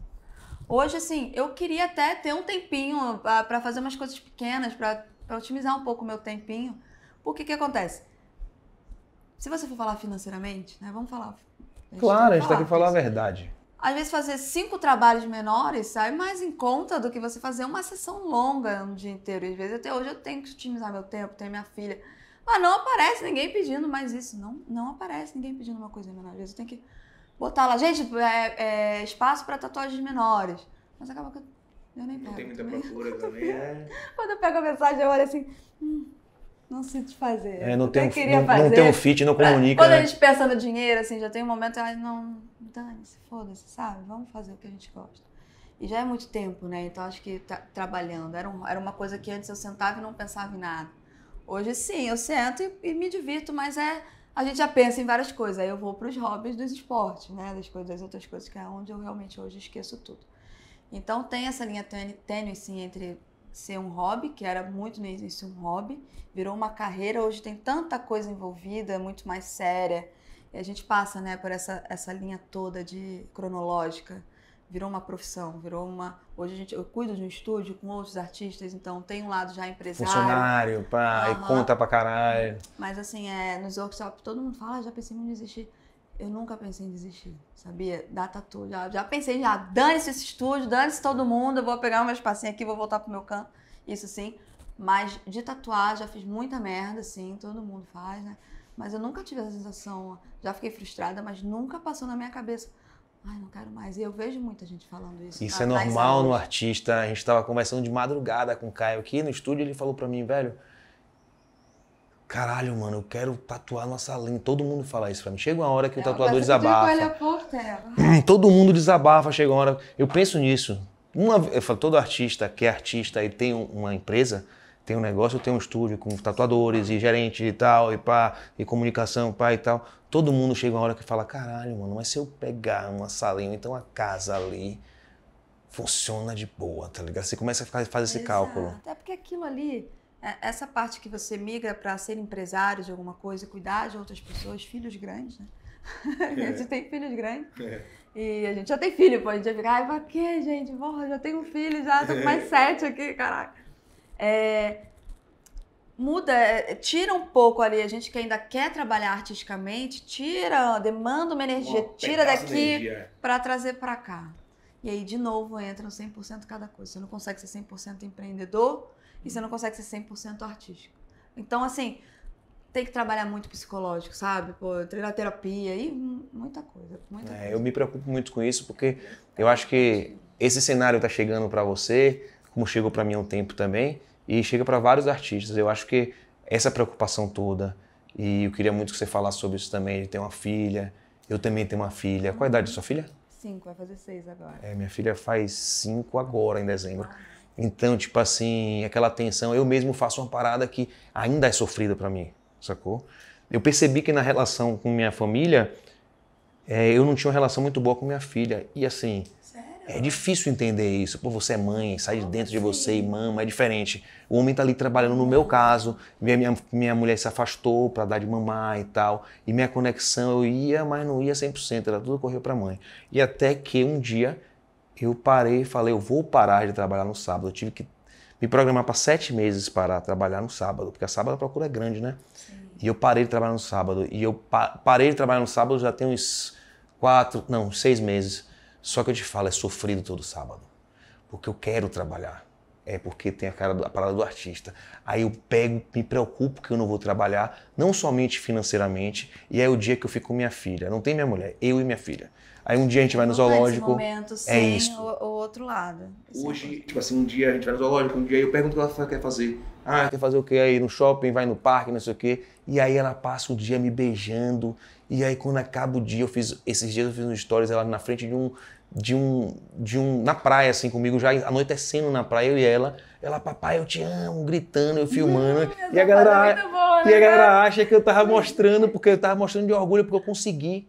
Hoje, assim, eu queria até ter um tempinho ah, para fazer umas coisas pequenas, para otimizar um pouco o meu tempinho. Porque que acontece? Se você for falar financeiramente, né? Vamos falar. claro, a gente tem que falar a verdade. Às vezes fazer cinco trabalhos menores sai mais em conta do que você fazer uma sessão longa um dia inteiro. Às vezes até hoje eu tenho que otimizar meu tempo, tenho minha filha. Mas ah, não aparece ninguém pedindo mais isso. Não, não aparece ninguém pedindo uma coisa menor. Às vezes tem que botar lá, gente, é, é espaço para tatuagens menores. Mas acaba que eu nem pego. Não tem muita procura também. É. Quando eu pego a mensagem, eu olho assim. Hum, não sinto fazer. É, não, tem não, fazer. não tem um fit, não comunica. Quando né? a gente pensa no dinheiro, assim, já tem um momento, ai, não, dane-se, foda-se, sabe? Vamos fazer o que a gente gosta. E já é muito tempo, né? Então acho que tá, trabalhando. Era, um, era uma coisa que antes eu sentava e não pensava em nada. Hoje sim, eu sento e, e me divirto, mas é a gente já pensa em várias coisas. Aí eu vou para os hobbies dos esportes, né? Das coisas, das outras coisas que é onde eu realmente hoje esqueço tudo. Então tem essa linha tênue sim entre ser um hobby, que era muito no início um hobby, virou uma carreira, hoje tem tanta coisa envolvida, é muito mais séria. E a gente passa, né, por essa essa linha toda de cronológica virou uma profissão, virou uma. Hoje a gente, eu cuido de um estúdio com outros artistas, então tem um lado já empresário. Funcionário, pá, e conta pra caralho. Mas assim, é, nos workshops todo mundo fala, ah, já pensei em desistir. Eu nunca pensei em desistir, sabia? Dá tatu, já, já pensei, já dane-se esse estúdio, dane-se todo mundo, eu vou pegar o meu espacinho aqui, vou voltar pro meu canto, isso sim. Mas de tatuar já fiz muita merda, sim, todo mundo faz, né? Mas eu nunca tive essa sensação, já fiquei frustrada, mas nunca passou na minha cabeça Ai, não quero mais. E eu vejo muita gente falando isso. Isso ah, é normal no artista. A gente estava conversando de madrugada com o Caio aqui no estúdio. Ele falou para mim, velho, caralho, mano, eu quero tatuar nossa linha. Todo mundo fala isso pra mim. Chega uma hora que o é, tatuador desabafa. Porta, hum, Todo mundo desabafa, chega uma hora. Eu penso nisso. Uma, eu falo, todo artista que é artista e tem uma empresa, tem um negócio, eu tenho um estúdio com tatuadores e gerente e tal, e pá, e comunicação, pá e tal. Todo mundo chega uma hora que fala: caralho, mano, mas se eu pegar uma salinha, então a casa ali funciona de boa, tá ligado? Você começa a fazer Exato. esse cálculo. Até porque aquilo ali, é, essa parte que você migra para ser empresário de alguma coisa, cuidar de outras pessoas, filhos grandes, né? É. a gente tem filhos grandes. É. E a gente já tem filho, pô. A gente já fica, ai, pra quê, gente? Porra, já tenho filho, já tô com é. mais sete aqui, caraca é, muda, é, tira um pouco ali, a gente que ainda quer trabalhar artisticamente, tira, demanda uma energia, tira daqui para trazer para cá. E aí, de novo, entra no 100% cada coisa. Você não consegue ser 100% empreendedor e você não consegue ser 100% artístico. Então, assim, tem que trabalhar muito psicológico, sabe? Pô, treinar terapia e muita coisa. Muita é, coisa. Eu me preocupo muito com isso porque eu acho que esse cenário está chegando para você, como chegou para mim há um tempo também e chega para vários artistas. Eu acho que essa preocupação toda, e eu queria muito que você falasse sobre isso também. Ele tem uma filha, eu também tenho uma filha. Qual a idade da sua filha? Cinco, vai fazer seis agora. É, minha filha faz cinco agora, em dezembro. Então, tipo assim, aquela tensão. Eu mesmo faço uma parada que ainda é sofrida para mim, sacou? Eu percebi que na relação com minha família, é, eu não tinha uma relação muito boa com minha filha. E assim, é difícil entender isso. Pô, você é mãe, sai de dentro de você e mama, é diferente. O homem tá ali trabalhando, no meu caso, minha, minha, minha mulher se afastou para dar de mamar e tal, e minha conexão eu ia, mas não ia 100%, era tudo correu para mãe. E até que um dia eu parei e falei, eu vou parar de trabalhar no sábado. Eu tive que me programar para sete meses para trabalhar no sábado, porque a sábado a procura é grande, né? Sim. E eu parei de trabalhar no sábado. E eu pa parei de trabalhar no sábado já tem uns quatro, não, seis meses. Só que eu te falo, é sofrido todo sábado. Porque eu quero trabalhar. É porque tem a, cara, a parada do artista. Aí eu pego, me preocupo que eu não vou trabalhar, não somente financeiramente, e é o dia que eu fico com minha filha. Não tem minha mulher, eu e minha filha. Aí um dia a gente vai no tá zoológico. Momento, sim, é isso. O, o outro lado. É Hoje, tipo assim, um dia a gente vai no zoológico, um dia eu pergunto o que ela quer fazer. Ah, quer fazer o quê? Aí no shopping, vai no parque, não sei o quê. E aí ela passa o dia me beijando e aí quando acaba o dia, eu fiz esses dias eu fiz um stories ela na frente de um de um de um na praia assim comigo já anoitecendo é na praia eu e ela, ela papai eu te amo, gritando, eu filmando. e a galera é boa, né? E a né, galera acha que eu tava mostrando porque eu tava mostrando de orgulho porque eu consegui.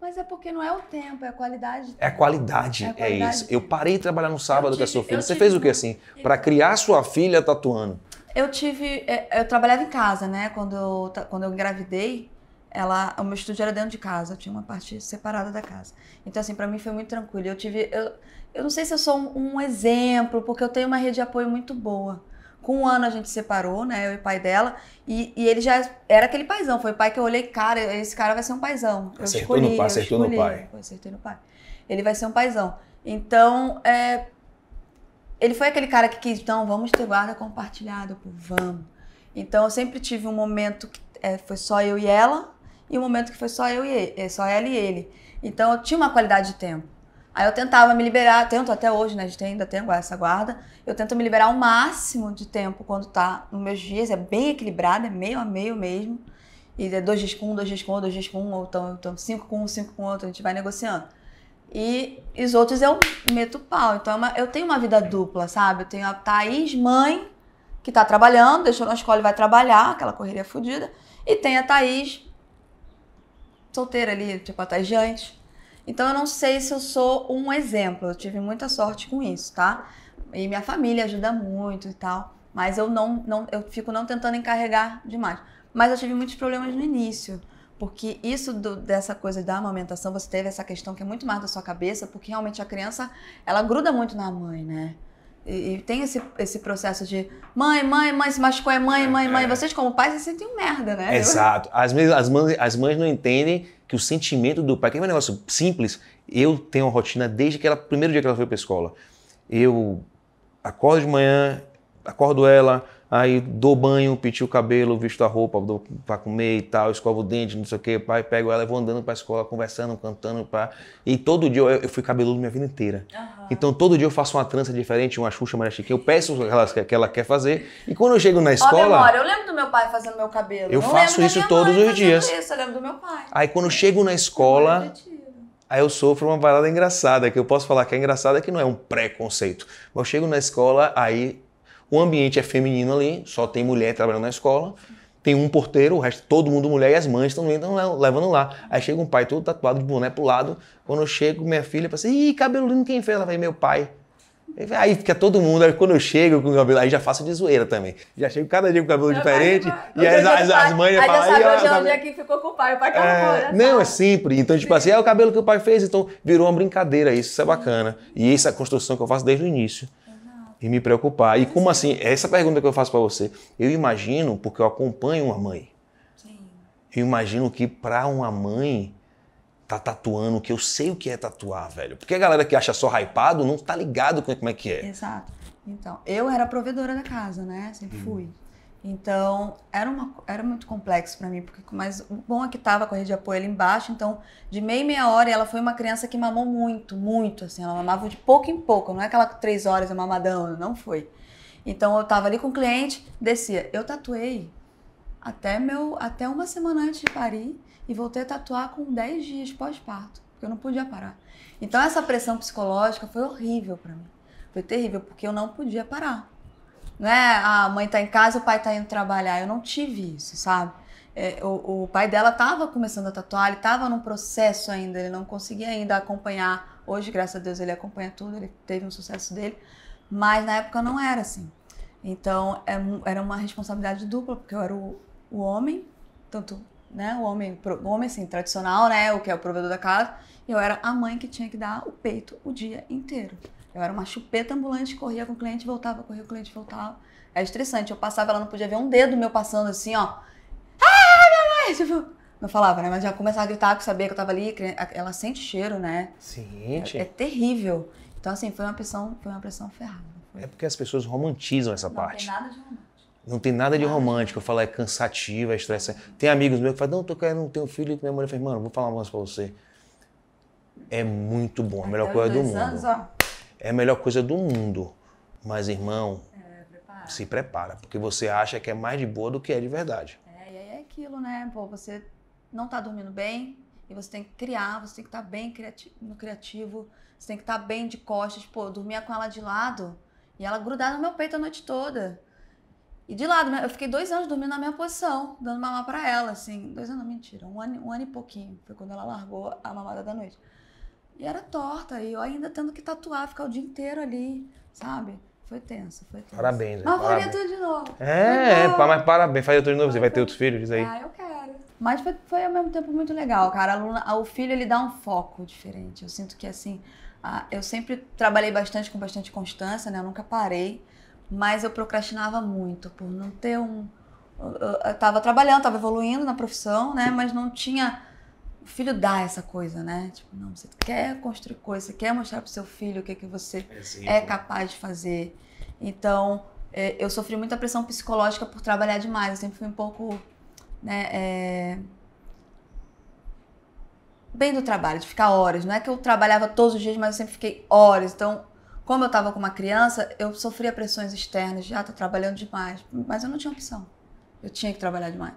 Mas é porque não é o tempo, é a qualidade. É a qualidade, é, a é qualidade. é isso. Eu parei de trabalhar no sábado tive, com a sua filha. Você tive... fez o que assim? Para criar sua filha tatuando? Eu tive. Eu trabalhava em casa, né? Quando eu, quando eu engravidei, ela, o meu estúdio era dentro de casa, tinha uma parte separada da casa. Então, assim, para mim foi muito tranquilo. Eu tive. Eu, eu não sei se eu sou um, um exemplo, porque eu tenho uma rede de apoio muito boa. Com um ano a gente separou, né? Eu e o pai dela. E, e ele já era aquele paizão. Foi o pai que eu olhei, cara, esse cara vai ser um paizão. Eu acertou escolhi, no pai, acertou escolhi, no pai. acertei no pai. Ele vai ser um paizão. Então, é, ele foi aquele cara que quis, então, vamos ter guarda compartilhada. Eu, vamos. Então, eu sempre tive um momento que é, foi só eu e ela e um momento que foi só eu e ele, é, só ela e ele. Então eu tinha uma qualidade de tempo. Aí eu tentava me liberar, tento até hoje, né? A gente ainda tem essa guarda. Eu tento me liberar o máximo de tempo quando tá nos meus dias, é bem equilibrado, é meio a meio mesmo. E é dois dias com um, dois dias com outro, um, dois dias com um, ou então, então cinco com um, cinco com outro, a gente vai negociando. E, e os outros eu meto pau. Então é uma, eu tenho uma vida dupla, sabe? Eu tenho a Thaís, mãe, que tá trabalhando, deixou na escola e vai trabalhar, aquela correria fodida. E tem a Thaís, solteira ali, tipo, atajante. Então eu não sei se eu sou um exemplo, eu tive muita sorte com isso, tá? E minha família ajuda muito e tal, mas eu não, não eu fico não tentando encarregar demais. Mas eu tive muitos problemas no início, porque isso do, dessa coisa da amamentação, você teve essa questão que é muito mais da sua cabeça, porque realmente a criança, ela gruda muito na mãe, né? E, tem esse, esse processo de mãe, mãe, mãe, se machucou, é mãe, é, mãe, mãe. É. Vocês, como pais, se sentem merda, né? Exato. as as mães, as mães não entendem que o sentimento do pai, que é um negócio simples, eu tenho uma rotina desde que ela, primeiro dia que ela foi pra escola. Eu acordo de manhã, acordo ela, Aí dou banho, piti o cabelo, visto a roupa dou pra comer e tal, escovo o dente, não sei o quê, pai, pego ela, vou andando pra escola, conversando, cantando, pá. E todo dia eu, eu fui cabeludo minha vida inteira. Uhum. Então todo dia eu faço uma trança diferente, uma Xuxa Maria Chiquinha, eu peço o que, que ela quer fazer. E quando eu chego na escola. Ó, memória, eu lembro do meu pai fazendo meu cabelo. Eu não faço isso todos os dias. Isso, eu lembro do meu pai. Aí quando eu chego na escola. Aí eu sofro uma parada engraçada, que eu posso falar que é engraçada, é que não é um preconceito. Mas eu chego na escola, aí o ambiente é feminino ali, só tem mulher trabalhando na escola, tem um porteiro, o resto todo mundo mulher e as mães estão né, levando lá. Aí chega um pai todo tatuado de boné pro lado. Quando eu chego, minha filha fala assim: ih, cabelo lindo quem fez? Ela vai é meu pai. Aí fica todo mundo, aí quando eu chego com o cabelo, aí já faço de zoeira também. Já chego cada dia com o cabelo meu diferente, pai, e as, as, as mães falam... Aí já sabe é onde é que ficou com o pai, o pai acabou, é, é né, Não, é sempre. Então, tipo Sim. assim, é o cabelo que o pai fez, então virou uma brincadeira, isso, isso é bacana. E essa é a construção que eu faço desde o início e me preocupar. E como assim? É essa pergunta que eu faço para você, eu imagino, porque eu acompanho uma mãe. Sim. Eu imagino que para uma mãe tá tatuando, que eu sei o que é tatuar, velho. Porque a galera que acha só hypado não tá ligado com como é que é. Exato. Então, eu era provedora da casa, né? Sempre hum. fui. Então, era, uma, era muito complexo para mim, porque mas o bom é que tava a rede de apoio ali embaixo, então de meia e meia hora, ela foi uma criança que mamou muito, muito, assim, ela mamava de pouco em pouco, não é aquela três horas é mamadão, não foi. Então eu tava ali com o cliente, descia, eu tatuei até meu até uma semana antes de parir e voltei a tatuar com 10 dias pós-parto, porque eu não podia parar. Então essa pressão psicológica foi horrível para mim. Foi terrível, porque eu não podia parar né? Ah, a mãe tá em casa, o pai tá indo trabalhar. Eu não tive isso, sabe? É, o, o, pai dela tava começando a tatuar, ele tava num processo ainda, ele não conseguia ainda acompanhar. Hoje, graças a Deus, ele acompanha tudo, ele teve um sucesso dele, mas na época não era assim. Então, é era uma responsabilidade dupla, porque eu era o, o homem, tanto né, o homem, o homem assim, tradicional, né, o que é o provedor da casa, e eu era a mãe que tinha que dar o peito o dia inteiro. Eu era uma chupeta ambulante, corria com o cliente, voltava, corria com o cliente, voltava. É estressante. Eu passava, ela não podia ver um dedo meu passando assim, ó. Ah, minha mãe! Tipo, não falava, né? Mas já começava a gritar, porque sabia que eu tava ali. Ela sente cheiro, né? Sente. É, é terrível. Então, assim, foi uma pressão, foi uma pressão ferrada. É porque as pessoas romantizam essa não parte. Não tem nada de romântico. Não tem nada de romântico. Eu falo, é cansativo, é estressante. Tem amigos meus que falam, não, tô querendo ter um filho. E minha mulher fala, mano, vou falar uma coisa pra você. É muito bom, a melhor coisa do mundo. Anos, ó é a melhor coisa do mundo. Mas, irmão, é, prepara. se prepara, porque você acha que é mais de boa do que é de verdade. É, e aí é aquilo, né? Pô, você não tá dormindo bem e você tem que criar, você tem que estar tá bem criativo, no criativo, você tem que estar tá bem de costas. Pô, eu dormia com ela de lado e ela grudada no meu peito a noite toda. E de lado, né? eu fiquei dois anos dormindo na mesma posição, dando mamar para ela, assim. Dois anos, mentira, um ano, um ano e pouquinho. Foi quando ela largou a mamada da noite. E era torta, e eu ainda tendo que tatuar, ficar o dia inteiro ali, sabe? Foi tenso, foi tenso. Parabéns, Mas parabéns. faria tudo de novo. É, é mas parabéns, faria tudo de novo. Você vai ter outros filhos aí? Ah, eu quero. Mas foi, foi ao mesmo tempo muito legal, cara. Luna, o filho, ele dá um foco diferente. Eu sinto que, assim, eu sempre trabalhei bastante, com bastante constância, né? Eu nunca parei. Mas eu procrastinava muito por não ter um... Eu, eu tava trabalhando, tava evoluindo na profissão, né? Mas não tinha o filho dá essa coisa, né? Tipo, não, você quer construir coisa, você quer mostrar pro seu filho o que, é que você é capaz de fazer. Então, é, eu sofri muita pressão psicológica por trabalhar demais. Eu sempre fui um pouco, né, é... bem do trabalho, de ficar horas. Não é que eu trabalhava todos os dias, mas eu sempre fiquei horas. Então, como eu estava com uma criança, eu sofria pressões externas. Já ah, tô tá trabalhando demais, mas eu não tinha opção. Eu tinha que trabalhar demais.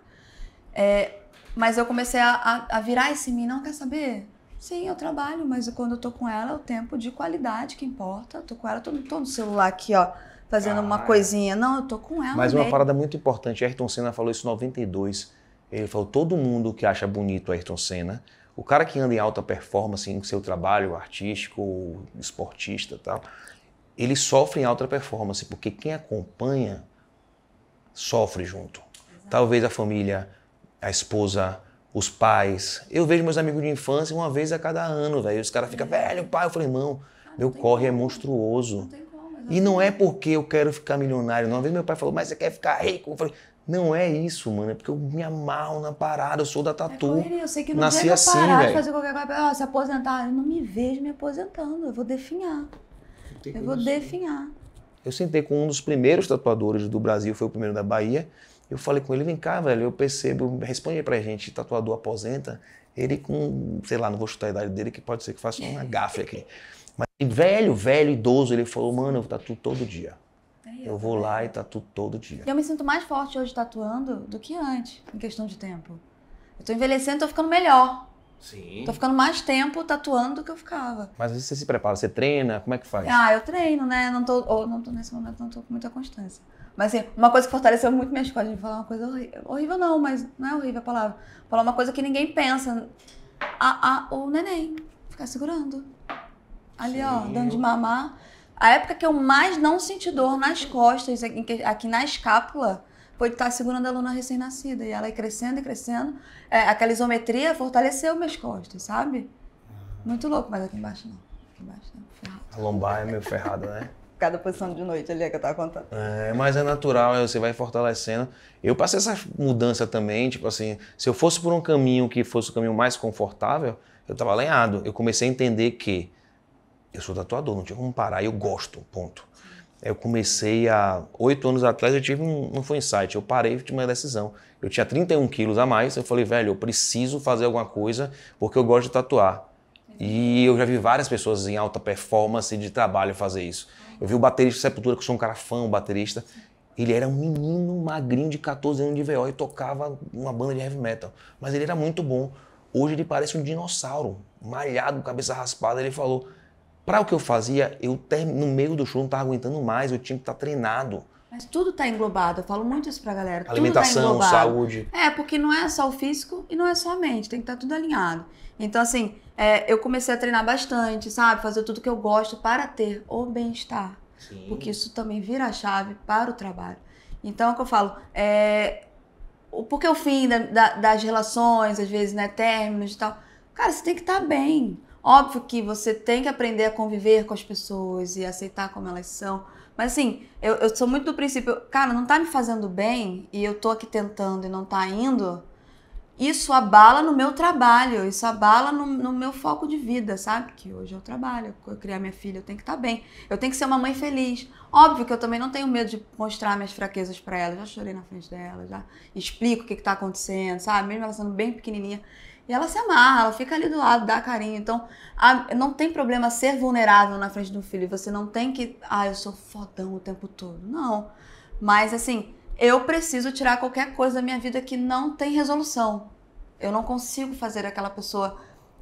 É, mas eu comecei a, a, a virar esse mim, não quer saber? Sim, eu trabalho, mas quando eu tô com ela, é o tempo de qualidade que importa. Eu tô com ela, tô, tô no celular aqui, ó, fazendo ah, uma é. coisinha. Não, eu tô com ela. Mas uma parada muito importante, Ayrton Senna falou isso em 92. Ele falou: todo mundo que acha bonito Ayrton Senna, o cara que anda em alta performance em seu trabalho artístico, esportista tal, ele sofre em alta performance, porque quem acompanha sofre junto. Exato. Talvez a família a esposa, os pais. Eu vejo meus amigos de infância uma vez a cada ano, velho. Os caras ficam, velho, pai. Eu falei, irmão, meu corre é como. é monstruoso. Não tem como, e não é porque eu quero ficar milionário. Uma vez meu pai falou, mas você quer ficar rico? Eu falei, não é isso, mano. É porque eu me amarro na parada, eu sou da é tatu. É correria, eu sei que não Nasci assim, parar de fazer qualquer coisa, oh, se aposentar. Eu não me vejo me aposentando, eu vou definhar. Eu vou definhar. Eu sentei com um dos primeiros tatuadores do Brasil, foi o primeiro da Bahia. Eu falei com ele, vem cá, velho, eu percebo, responde pra gente, tatuador aposenta, ele com, sei lá, não vou chutar a idade dele, que pode ser que faça uma gafe aqui. Mas velho, velho, idoso, ele falou, mano, eu tatuo todo dia. Eu vou tá lá e tatuo todo dia. Eu me sinto mais forte hoje tatuando do que antes, em questão de tempo. Eu tô envelhecendo, tô ficando melhor. Sim. Tô ficando mais tempo tatuando do que eu ficava. Mas você se prepara, você treina, como é que faz? Ah, eu treino, né? Não tô, ou não tô nesse momento, não tô com muita constância. Mas assim, uma coisa que fortaleceu muito minhas costas, de falar uma coisa horrível, horrível não, mas não é horrível a palavra. Falar uma coisa que ninguém pensa. A, a, o neném, ficar segurando. Ali, Sim. ó, dando de mamar. A época que eu mais não senti dor nas costas, aqui na escápula, foi estar tá segurando a aluna recém-nascida. E ela ir é crescendo e crescendo. É, aquela isometria fortaleceu minhas costas, sabe? Muito louco, mas aqui embaixo não. Aqui embaixo não, ferrado. A lombar é meio ferrada, né? Cada posição de noite ali é que eu tava contando. É, mas é natural, é, você vai fortalecendo. Eu passei essa mudança também, tipo assim, se eu fosse por um caminho que fosse o caminho mais confortável, eu tava alinhado. Eu comecei a entender que eu sou tatuador, não tinha como parar, eu gosto, ponto eu comecei há oito anos atrás, eu tive um, não foi insight, eu parei e tomar uma decisão. Eu tinha 31 quilos a mais, eu falei, velho, eu preciso fazer alguma coisa porque eu gosto de tatuar. E eu já vi várias pessoas em alta performance de trabalho fazer isso. Eu vi o baterista Sepultura, que eu sou um cara fã, um baterista. Ele era um menino magrinho de 14 anos de VO e tocava uma banda de heavy metal. Mas ele era muito bom. Hoje ele parece um dinossauro, malhado, cabeça raspada. Ele falou: para o que eu fazia, eu no meio do show não estava aguentando mais, eu tinha que estar tá treinado. Mas tudo está englobado, eu falo muito isso para a galera. Tá Alimentação, tá saúde. É, porque não é só o físico e não é só a mente, tem que estar tá tudo alinhado. Então, assim, é, eu comecei a treinar bastante, sabe? Fazer tudo que eu gosto para ter o bem-estar. Porque isso também vira a chave para o trabalho. Então, é o que eu falo, é, porque o fim da, da, das relações, às vezes, né, términos e tal, cara, você tem que estar tá bem. Óbvio que você tem que aprender a conviver com as pessoas e aceitar como elas são. Mas assim, eu, eu sou muito do princípio, cara, não tá me fazendo bem e eu tô aqui tentando e não tá indo. Isso abala no meu trabalho, isso abala no, no meu foco de vida, sabe? Que hoje eu trabalho, eu criar minha filha, eu tenho que estar tá bem, eu tenho que ser uma mãe feliz. Óbvio que eu também não tenho medo de mostrar minhas fraquezas para ela, já chorei na frente dela, já explico o que, que tá acontecendo, sabe? Mesmo ela sendo bem pequenininha. E ela se amarra, ela fica ali do lado, dá carinho. Então, a, não tem problema ser vulnerável na frente do filho. Você não tem que, ah, eu sou fodão o tempo todo. Não. Mas, assim, eu preciso tirar qualquer coisa da minha vida que não tem resolução. Eu não consigo fazer aquela pessoa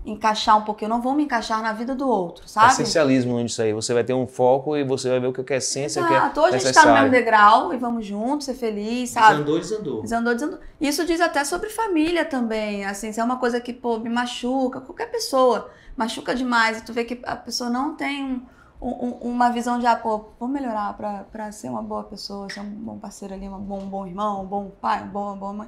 encaixar um pouquinho, eu não vou me encaixar na vida do outro, sabe? Essencialismo isso aí, você vai ter um foco e você vai ver o que é, é essência, que é Exato, hoje a gente está no mesmo degrau e vamos juntos, ser feliz, sabe? Desandou, desandou. Desandou, desandou. Isso diz até sobre família também, assim, se é uma coisa que, pô, me machuca, qualquer pessoa, machuca demais e tu vê que a pessoa não tem um, uma visão de, ah, pô, vou melhorar para ser uma boa pessoa, ser um bom parceiro ali, um bom, um bom irmão, um bom pai, uma boa, uma boa mãe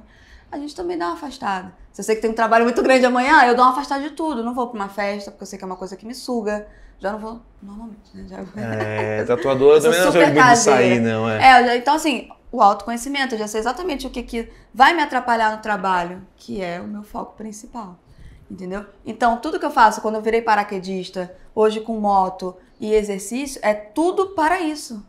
a gente também dá uma afastada. Se eu sei que tem um trabalho muito grande amanhã, eu dou uma afastada de tudo. Não vou para uma festa, porque eu sei que é uma coisa que me suga. Já não vou normalmente, né? Já... É, tatuadora também não é muito de sair, não é? É, então assim, o autoconhecimento, eu já sei exatamente o que, que vai me atrapalhar no trabalho, que é o meu foco principal. Entendeu? Então, tudo que eu faço quando eu virei paraquedista, hoje com moto e exercício, é tudo para isso.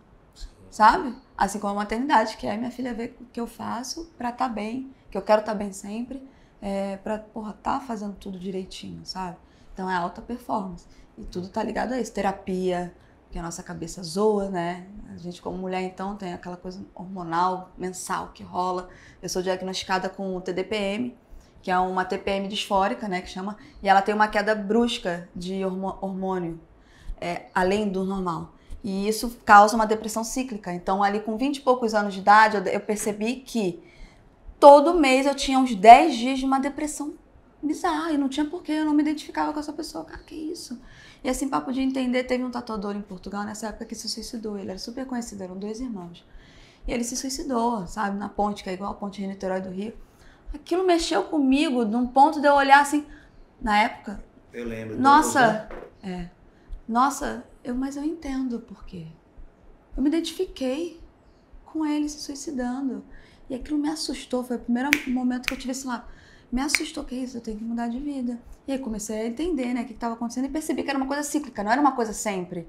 Sabe? Assim como a maternidade, que é minha filha ver o que eu faço para estar tá bem que eu quero estar tá bem sempre, é, para, porra, tá fazendo tudo direitinho, sabe? Então é alta performance. E tudo tá ligado a isso. Terapia, que a nossa cabeça zoa, né? A gente, como mulher, então, tem aquela coisa hormonal, mensal que rola. Eu sou diagnosticada com o TDPM, que é uma TPM disfórica, né? Que chama. E ela tem uma queda brusca de hormônio, é, além do normal. E isso causa uma depressão cíclica. Então, ali com 20 e poucos anos de idade, eu percebi que todo mês eu tinha uns 10 dias de uma depressão bizarra. E não tinha porquê, eu não me identificava com essa pessoa. Cara, que isso? E assim, para poder entender, teve um tatuador em Portugal nessa época que se suicidou. Ele era super conhecido, eram dois irmãos. E ele se suicidou, sabe, na ponte, que é igual a ponte de Niterói do Rio. Aquilo mexeu comigo num ponto de eu olhar assim, na época. Eu lembro. Nossa, é. Nossa, eu, mas eu entendo por quê. Eu me identifiquei com ele se suicidando. E aquilo me assustou, foi o primeiro momento que eu tive, sei lá, me assustou, que é isso, eu tenho que mudar de vida. E aí comecei a entender, né, o que estava acontecendo e percebi que era uma coisa cíclica, não era uma coisa sempre.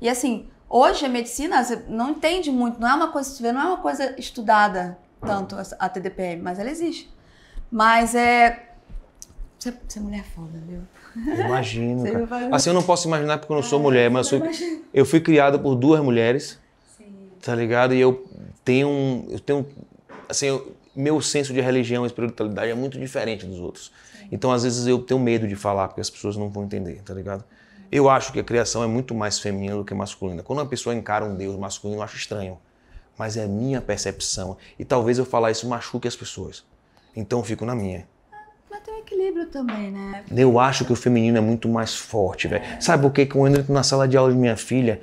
E assim, hoje a medicina você não entende muito, não é uma coisa, não é uma coisa estudada tanto a TDPM, mas ela existe. Mas é você, você é mulher foda, viu? Imagino, cara. Assim, eu não posso imaginar porque eu não sou mulher, mas eu, sou... eu fui criada por duas mulheres, Sim. tá ligado? E eu tenho, eu tenho assim, eu, meu senso de religião e espiritualidade é muito diferente dos outros. Sim. Então, às vezes, eu tenho medo de falar, porque as pessoas não vão entender, tá ligado? Eu acho que a criação é muito mais feminina do que masculina. Quando uma pessoa encara um Deus masculino, eu acho estranho. Mas é a minha percepção. E talvez eu falar isso machuque as pessoas. Então, eu fico na minha. Mas tem um equilíbrio também, né? Eu acho que o feminino é muito mais forte, velho. Sabe o que? Quando eu entro na sala de aula de minha filha,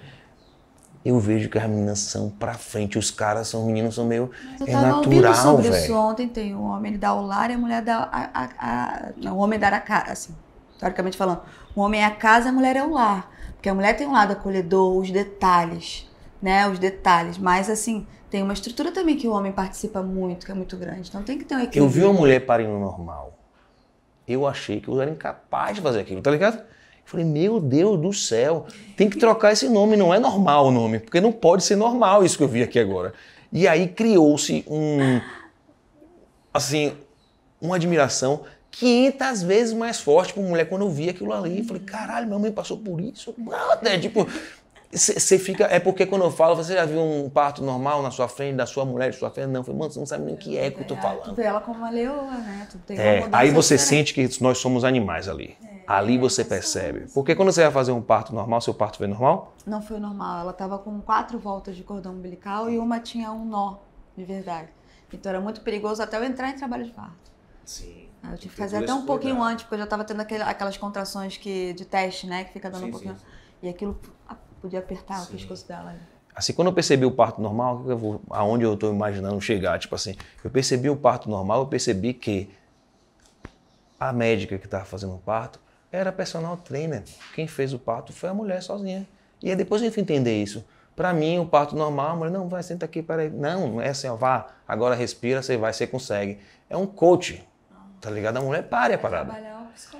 eu vejo que as meninas são pra frente, os caras são, meninos são meio. Mas eu é tava natural, sobre véio. isso ontem, tem um homem, ele dá o lar e a mulher dá. A, a, a... Não, o homem dá a cara, assim, teoricamente falando. O homem é a casa a mulher é o lar. Porque a mulher tem um lado acolhedor, os detalhes, né? Os detalhes. Mas, assim, tem uma estrutura também que o homem participa muito, que é muito grande. Então tem que ter um equilíbrio. Eu vi uma mulher parindo normal. Eu achei que eu era incapaz de fazer aquilo, tá ligado? Falei, meu Deus do céu, tem que trocar esse nome, não é normal o nome, porque não pode ser normal isso que eu vi aqui agora. E aí criou-se um. Assim, uma admiração 500 vezes mais forte para mulher quando eu vi aquilo ali. Falei, caralho, minha mãe passou por isso? Mano, é tipo, você fica. É porque quando eu falo, você já viu um parto normal na sua frente, da sua mulher, de sua frente? Não, foi, mano, você não sabe nem o que é que eu tô é, falando. Tu vê ela como uma leoa, né? é, aí você diferente. sente que nós somos animais ali. É, ali você percebe. Porque quando você vai fazer um parto normal, seu parto foi normal? Não foi normal. Ela tava com quatro voltas de cordão umbilical e uma tinha um nó, de verdade. Então era muito perigoso até eu entrar em trabalho de parto. Sim. Ah, eu tive que fazer até é um pouquinho cuidado. antes, porque eu já tava tendo aquelas contrações que, de teste, né? Que fica dando sim, um pouquinho. Sim, sim. E aquilo podia apertar Sim. o pescoço dela. Né? Assim, quando eu percebi o parto normal, eu vou, aonde eu estou imaginando chegar? Tipo assim, eu percebi o parto normal, eu percebi que a médica que estava fazendo o parto era personal trainer. Quem fez o parto foi a mulher sozinha. E aí depois eu fui entender isso. Para mim, o parto normal, a mulher, não, vai, senta aqui, peraí. Não, é assim, ó, vá, agora respira, você vai, você consegue. É um coach, tá ligado? A mulher pare a parada.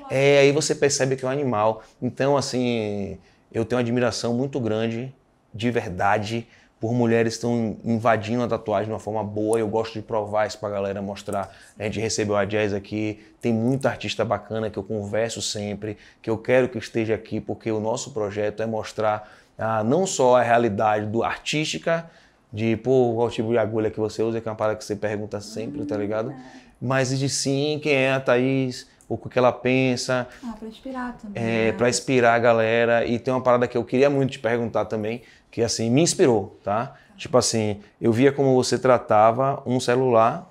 É, aí você percebe que é um animal. Então, assim, eu tenho uma admiração muito grande, de verdade, por mulheres que estão invadindo a tatuagem de uma forma boa. Eu gosto de provar isso pra galera, mostrar. A gente recebeu a Jazz aqui, tem muita artista bacana que eu converso sempre, que eu quero que esteja aqui, porque o nosso projeto é mostrar ah, não só a realidade do artística, de pô, qual tipo de agulha que você usa, que é uma parada que você pergunta sempre, tá ligado? Hum. Mas de sim, quem é a Thaís, o que ela pensa. Ah, para inspirar também. É, né? para inspirar a galera. E tem uma parada que eu queria muito te perguntar também, que assim, me inspirou, tá? Tipo assim, eu via como você tratava um celular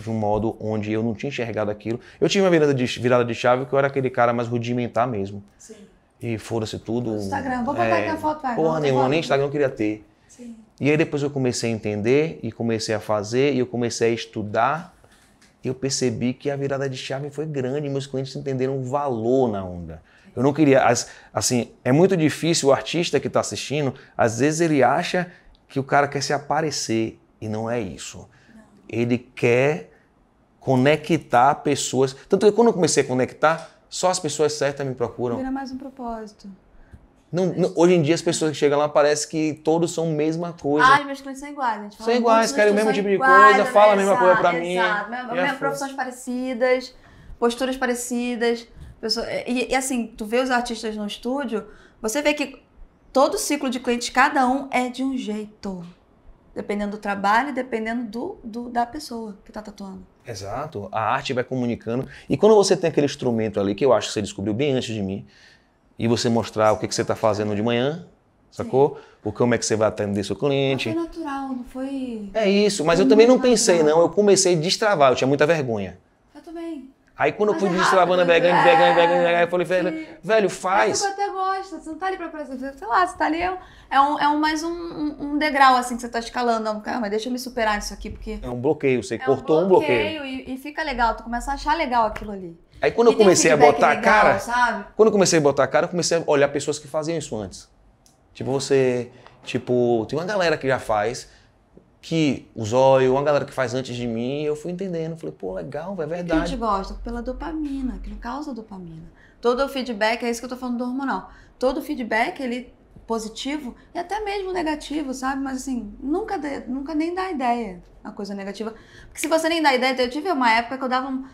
de um modo onde eu não tinha enxergado aquilo. Eu tive uma virada de, virada de chave que eu era aquele cara mais rudimentar mesmo. Sim. E foda-se tudo. Instagram, vou botar é, aqui a foto, vai. Porra nenhuma, nem Instagram eu queria ter. Sim. E aí depois eu comecei a entender e comecei a fazer e eu comecei a estudar eu percebi que a virada de chave foi grande, meus clientes entenderam o valor na onda. Eu não queria, assim, é muito difícil o artista que está assistindo, às vezes ele acha que o cara quer se aparecer e não é isso. Ele quer conectar pessoas. Tanto que quando eu comecei a conectar, só as pessoas certas me procuram. Vira mais um propósito. Não, não, hoje em dia as pessoas que chegam lá parece que todos são a mesma coisa. Ai, meus clientes são iguais. gente são iguais, querem o mesmo tipo de coisa, né, fala a mesma coisa pra exato, mim. Exato, mesmo, é profissões parecidas, posturas parecidas. Pessoa, é, e, e, assim, tu vê os artistas no estúdio, você vê que todo ciclo de clientes, cada um é de um jeito. Dependendo do trabalho, dependendo do, do da pessoa que tá tatuando. Exato, a arte vai comunicando. E quando você tem aquele instrumento ali, que eu acho que você descobriu bem antes de mim, e você mostrar o que, que você está fazendo de manhã, sacou? como é que você vai atender seu cliente. Mas foi natural, não foi. É isso, mas eu também não natural. pensei, não. Eu comecei a destravar, eu tinha muita vergonha. Eu também. Aí quando mas eu fui é destravando a né? vegana, vegana, é, vegana, vegana, eu falei, velho, velho, é faz. eu até gosto, você não tá ali pra fazer, sei lá, você tá ali. É, um, é um, é mais um, um, degrau assim que você tá escalando. Não, mas deixa eu me superar nisso aqui, porque. É um bloqueio, você é cortou um bloqueio. Um bloqueio e, e fica legal, tu começa a achar legal aquilo ali. Aí quando e eu comecei um a botar legal, a cara, sabe? quando eu comecei a botar a cara, eu comecei a olhar pessoas que faziam isso antes. Tipo você, tipo, tem uma galera que já faz que o zóio, uma galera que faz antes de mim, eu fui entendendo, falei, pô, legal, é verdade. a gente gosta pela dopamina, que não causa dopamina. Todo o feedback, é isso que eu tô falando do hormonal. Todo o feedback, ele positivo e até mesmo negativo, sabe? Mas assim, nunca, de, nunca nem dá ideia a coisa negativa. Porque se você nem dá ideia, eu tive uma época que eu dava um,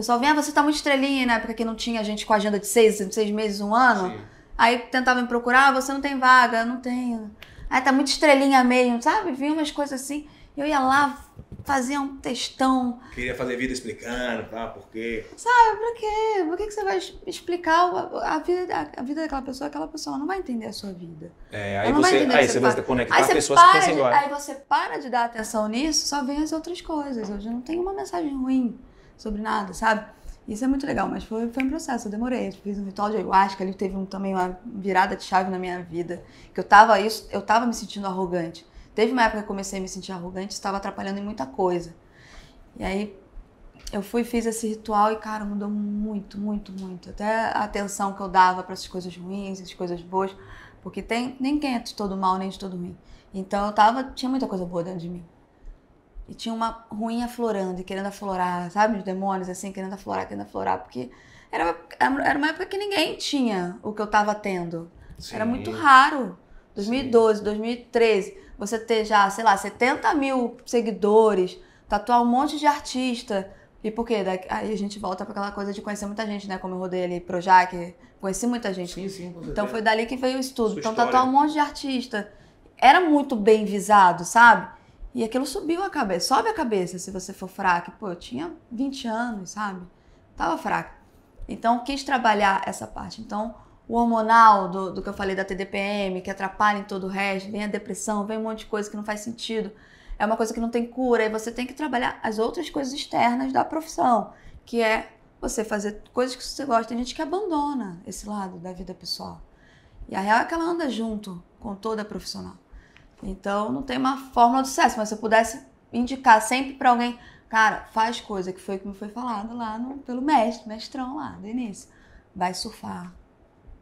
pessoal vem, ah, você tá muito estrelinha, na né? época que não tinha gente com agenda de seis, seis meses, um ano. Sim. Aí tentava me procurar, ah, você não tem vaga, não tenho. Aí ah, tá muito estrelinha mesmo, sabe? Vinha umas coisas assim. Eu ia lá, fazia um textão. Queria fazer vida explicando, tá? Por quê? Sabe, pra quê? Por que, que você vai explicar a, vida, a, vida daquela pessoa? Aquela pessoa não vai entender a sua vida. É, aí você, aí você, você vai conectar aí pessoas que pensam igual. Aí você para de dar atenção nisso, só vem as outras coisas. Hoje não tem uma mensagem ruim sobre nada, sabe? Isso é muito legal, mas foi, foi um processo, eu demorei. Eu fiz um ritual de ayahuasca, ali teve um, também uma virada de chave na minha vida, que eu tava, isso, eu tava me sentindo arrogante. Teve uma época que eu comecei a me sentir arrogante, estava atrapalhando em muita coisa. E aí eu fui fiz esse ritual e cara, mudou muito, muito, muito. Até a atenção que eu dava para essas coisas ruins, essas coisas boas, porque tem nem quem é de todo mal, nem de todo ruim. Então eu tava, tinha muita coisa boa dentro de mim. E tinha uma ruim aflorando e querendo aflorar, sabe? Os demônios, assim, querendo aflorar, querendo aflorar, porque era, era uma época que ninguém tinha o que eu tava tendo. Sim. Era muito raro. 2012, Sim. 2013, você ter já, sei lá, 70 mil seguidores, tatuar um monte de artista. E por quê? Daqui, aí a gente volta para aquela coisa de conhecer muita gente, né? Como eu rodei ali Projac, conheci muita gente. Sim, sim, então foi dali que veio o estudo. Sua então tatuar um monte de artista. Era muito bem visado, sabe? E aquilo subiu a cabeça, sobe a cabeça se você for fraca. Pô, eu tinha 20 anos, sabe? Tava fraca. Então, quis trabalhar essa parte. Então, o hormonal do, do que eu falei da TDPM, que atrapalha em todo o resto, vem a depressão, vem um monte de coisa que não faz sentido. É uma coisa que não tem cura e você tem que trabalhar as outras coisas externas da profissão, que é você fazer coisas que você gosta. Tem gente que abandona esse lado da vida pessoal. E a real é que ela anda junto com toda a profissional. Então não tem uma fórmula de sucesso, mas se eu pudesse indicar sempre para alguém, cara, faz coisa, que foi o que me foi falado lá no, pelo mestre, mestrão lá, Denise, Vai surfar,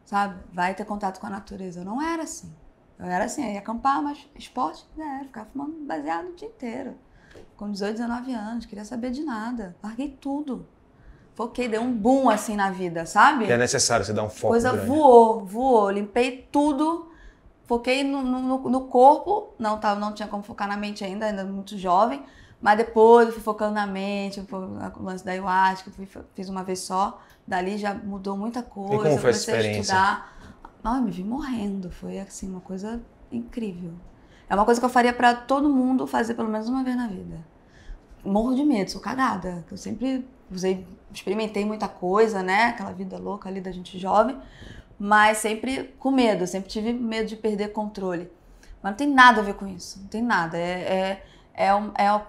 sabe? Vai ter contato com a natureza. Eu não era assim. Eu era assim, eu ia acampar, mas esporte, né? Ficava fumando baseado o dia inteiro. Com 18, 19 anos, queria saber de nada. Larguei tudo. Foquei, deu um boom assim na vida, sabe? É necessário você dar um foco. Coisa grande. voou, voou. Limpei tudo foquei no, no, no corpo, não, tá, não tinha como focar na mente ainda, ainda muito jovem, mas depois eu fui focando na mente, o lance da ayahuasca, fui, fiz uma vez só, dali já mudou muita coisa, e como foi comecei a, experiência? a estudar. eu me vi morrendo, foi assim, uma coisa incrível. É uma coisa que eu faria para todo mundo fazer pelo menos uma vez na vida. Morro de medo, sou cagada, eu sempre usei, experimentei muita coisa, né? Aquela vida louca ali da gente jovem mas sempre com medo, sempre tive medo de perder controle. Mas não tem nada a ver com isso, não tem nada. É, é, é, um, é um...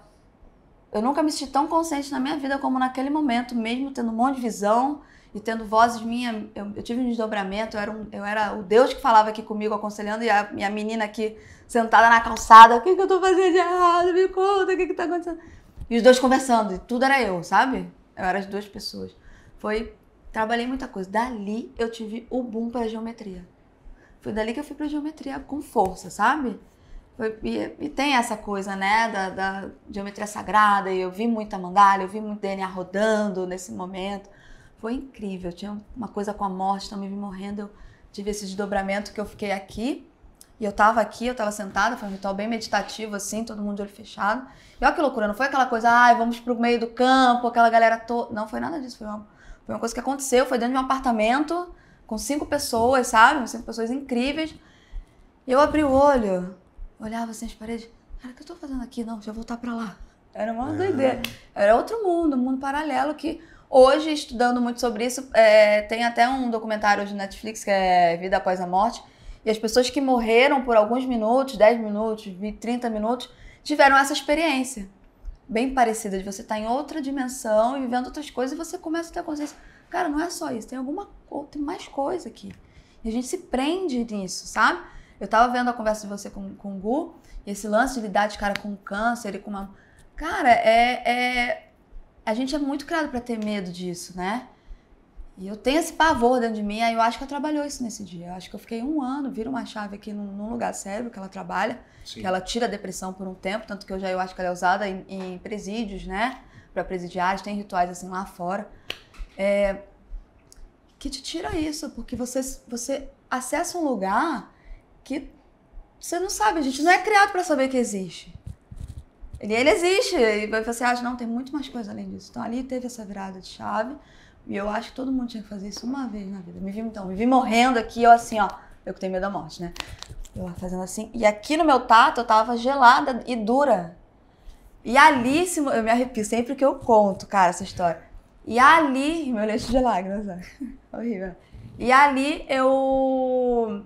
eu nunca me senti tão consciente na minha vida como naquele momento, mesmo tendo um monte de visão e tendo vozes minhas. Eu, eu, tive um desdobramento, eu era, um, eu era, o Deus que falava aqui comigo, aconselhando, e a, e a menina aqui sentada na calçada: o que, que eu tô fazendo de errado? Me conta, o que, que tá acontecendo? E os dois conversando, e tudo era eu, sabe? Eu era as duas pessoas. Foi Trabalhei muita coisa. Dali eu tive o boom para geometria. Foi dali que eu fui para geometria com força, sabe? Foi, e, e, tem essa coisa, né, da, da, geometria sagrada. E eu vi muita mandala, eu vi muito DNA rodando nesse momento. Foi incrível. Tinha uma coisa com a morte, então me vi morrendo. Eu tive esse desdobramento que eu fiquei aqui. E eu tava aqui, eu tava sentada, foi um ritual bem meditativo, assim, todo mundo de olho fechado. E olha que loucura, não foi aquela coisa, ai, vamos pro meio do campo, aquela galera toda. Não foi nada disso, foi uma foi uma coisa que aconteceu, foi dentro de um apartamento com cinco pessoas, sabe? Cinco pessoas incríveis. Eu abri o olho, olhava assim as paredes. Cara, o que eu tô fazendo aqui? Não, deixa eu voltar para lá. Era uma é. doideira. Era outro mundo, um mundo paralelo que hoje, estudando muito sobre isso, é, tem até um documentário de Netflix que é Vida Após a Morte. E as pessoas que morreram por alguns minutos, 10 minutos, 30 minutos, tiveram essa experiência bem parecida, de você estar tá em outra dimensão e vivendo outras coisas, e você começa a ter a consciência. Cara, não é só isso, tem alguma tem mais coisa aqui. E a gente se prende nisso, sabe? Eu tava vendo a conversa de você com, com o Gu, e esse lance de lidar de cara com câncer e com uma. Cara, é. é... A gente é muito criado para ter medo disso, né? E eu tenho esse pavor dentro de mim, aí eu acho que ela trabalhou isso nesse dia. Eu acho que eu fiquei um ano, vira uma chave aqui num, num lugar sério que ela trabalha, Sim. que ela tira a depressão por um tempo, tanto que eu já eu acho que ela é usada em, em presídios, né? Para presidiários, tem rituais assim lá fora. É, que te tira isso, porque você, você acessa um lugar que você não sabe, a gente não é criado para saber que existe. Ele, ele existe, e você acha, assim, ah, não, tem muito mais coisa além disso. Então ali teve essa virada de chave. E eu acho que todo mundo tinha que fazer isso uma vez na vida. Me vi, então, me vi morrendo aqui, eu assim, ó. Eu que tenho medo da morte, né? Eu fazendo assim. E aqui no meu tato eu tava gelada e dura. E ali, eu me arrepio sempre que eu conto, cara, essa história. E ali, meu leite de lágrimas, ó. horrível. E ali eu.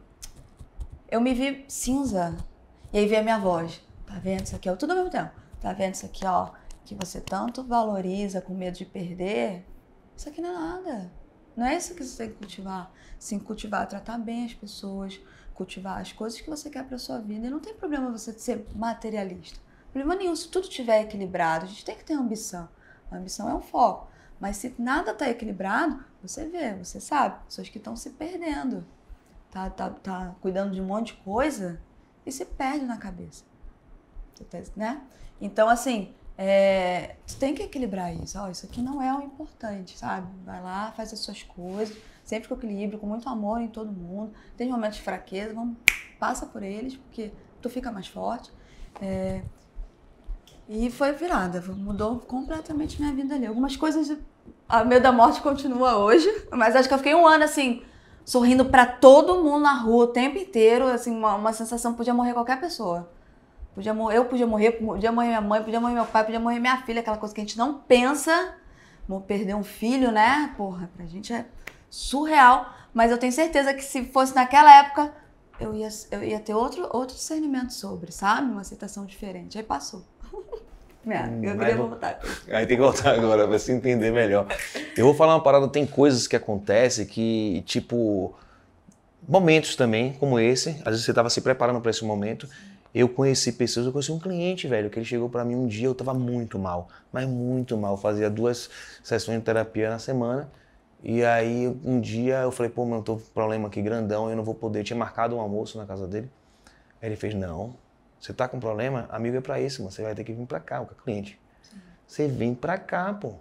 Eu me vi cinza. E aí veio a minha voz. Tá vendo isso aqui? tudo ao mesmo tempo. Tá vendo isso aqui, ó? Que você tanto valoriza com medo de perder isso aqui não é nada. Não é isso que você tem que cultivar. Sim, cultivar, tratar bem as pessoas, cultivar as coisas que você quer para sua vida. E não tem problema você ser materialista. Problema nenhum se tudo estiver equilibrado. A gente tem que ter ambição. A ambição é um foco. Mas se nada está equilibrado, você vê, você sabe. Pessoas que estão se perdendo. Tá, tá, tá cuidando de um monte de coisa e se perde na cabeça. Tá, né? Então, assim, é, tu tem que equilibrar isso. Oh, isso aqui não é o importante, sabe? Vai lá, faz as suas coisas, sempre com equilíbrio, com muito amor em todo mundo. Tem momentos de fraqueza, vamos, passa por eles, porque tu fica mais forte. É, e foi virada, mudou completamente minha vida ali. Algumas coisas, a medo da morte continua hoje, mas acho que eu fiquei um ano assim, sorrindo para todo mundo na rua o tempo inteiro, assim, uma, uma sensação, podia morrer qualquer pessoa. Podia morrer, eu podia morrer, podia morrer minha mãe, podia morrer meu pai, podia morrer minha filha, aquela coisa que a gente não pensa. Vou perder um filho, né? Porra, pra gente é surreal. Mas eu tenho certeza que se fosse naquela época, eu ia, eu ia ter outro, outro discernimento sobre, sabe? Uma aceitação diferente. Aí passou. Merda, hum, eu queria voltar. Aí tem que voltar agora pra se entender melhor. Eu vou falar uma parada, tem coisas que acontecem que, tipo, momentos também, como esse. Às vezes você tava se preparando para esse momento. Sim eu conheci pessoas, eu conheci um cliente, velho, que ele chegou para mim um dia, eu tava muito mal, mas muito mal. Eu fazia duas sessões de terapia na semana. E aí um dia eu falei, pô, mano, tô com um problema aqui grandão, eu não vou poder. Eu tinha marcado um almoço na casa dele. Aí ele fez, não, você tá com problema? Amigo, é pra isso, mano. Você vai ter que vir pra cá, o cliente. Você vem pra cá, pô.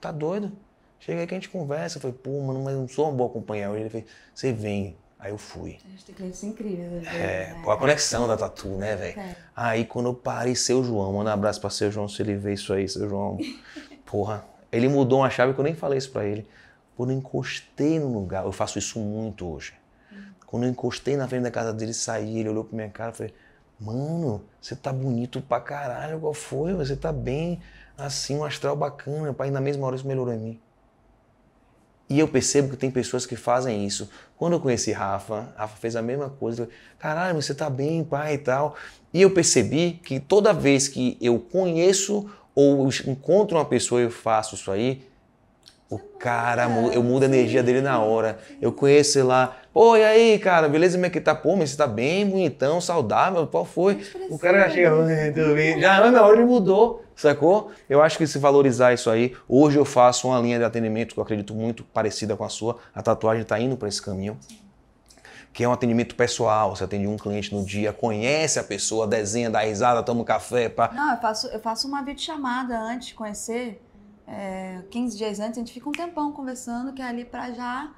Tá doido? Chega aí que a gente conversa. Eu falei, pô, mano, mas não sou uma boa companhia. ele fez, você vem, Aí eu fui. Tem clientes incríveis. É, é né? pô, a conexão da Tatu, né, velho? É. Aí quando eu parei, seu João, manda um abraço pra seu João se ele vê isso aí, seu João. Porra, ele mudou uma chave que eu nem falei isso pra ele. Quando eu encostei no lugar, eu faço isso muito hoje. Hum. Quando eu encostei na frente da casa dele, saí, ele olhou pra minha cara e falei, mano, você tá bonito pra caralho, qual foi? Você tá bem, assim, um astral bacana. Pai, na mesma hora isso melhorou em mim. E eu percebo que tem pessoas que fazem isso. Quando eu conheci Rafa, Rafa fez a mesma coisa. Caralho, você tá bem, pai e tal. E eu percebi que toda vez que eu conheço ou encontro uma pessoa e eu faço isso aí, o cara, eu mudo a energia dele na hora. Eu conheço, sei lá, Pô, e aí, cara, beleza? Como é que tá? Pô, mas você tá bem bonitão, saudável, qual foi? O cara já chega, tudo bem. Já, não, não, ele mudou, sacou? Eu acho que se valorizar isso aí, hoje eu faço uma linha de atendimento que eu acredito muito parecida com a sua. A tatuagem tá indo para esse caminho que é um atendimento pessoal. Você atende um cliente no dia, conhece a pessoa, desenha, dá risada, toma um café. Pá. Não, eu faço, eu faço uma videochamada antes de conhecer. É, 15 dias antes, a gente fica um tempão conversando, que é ali para já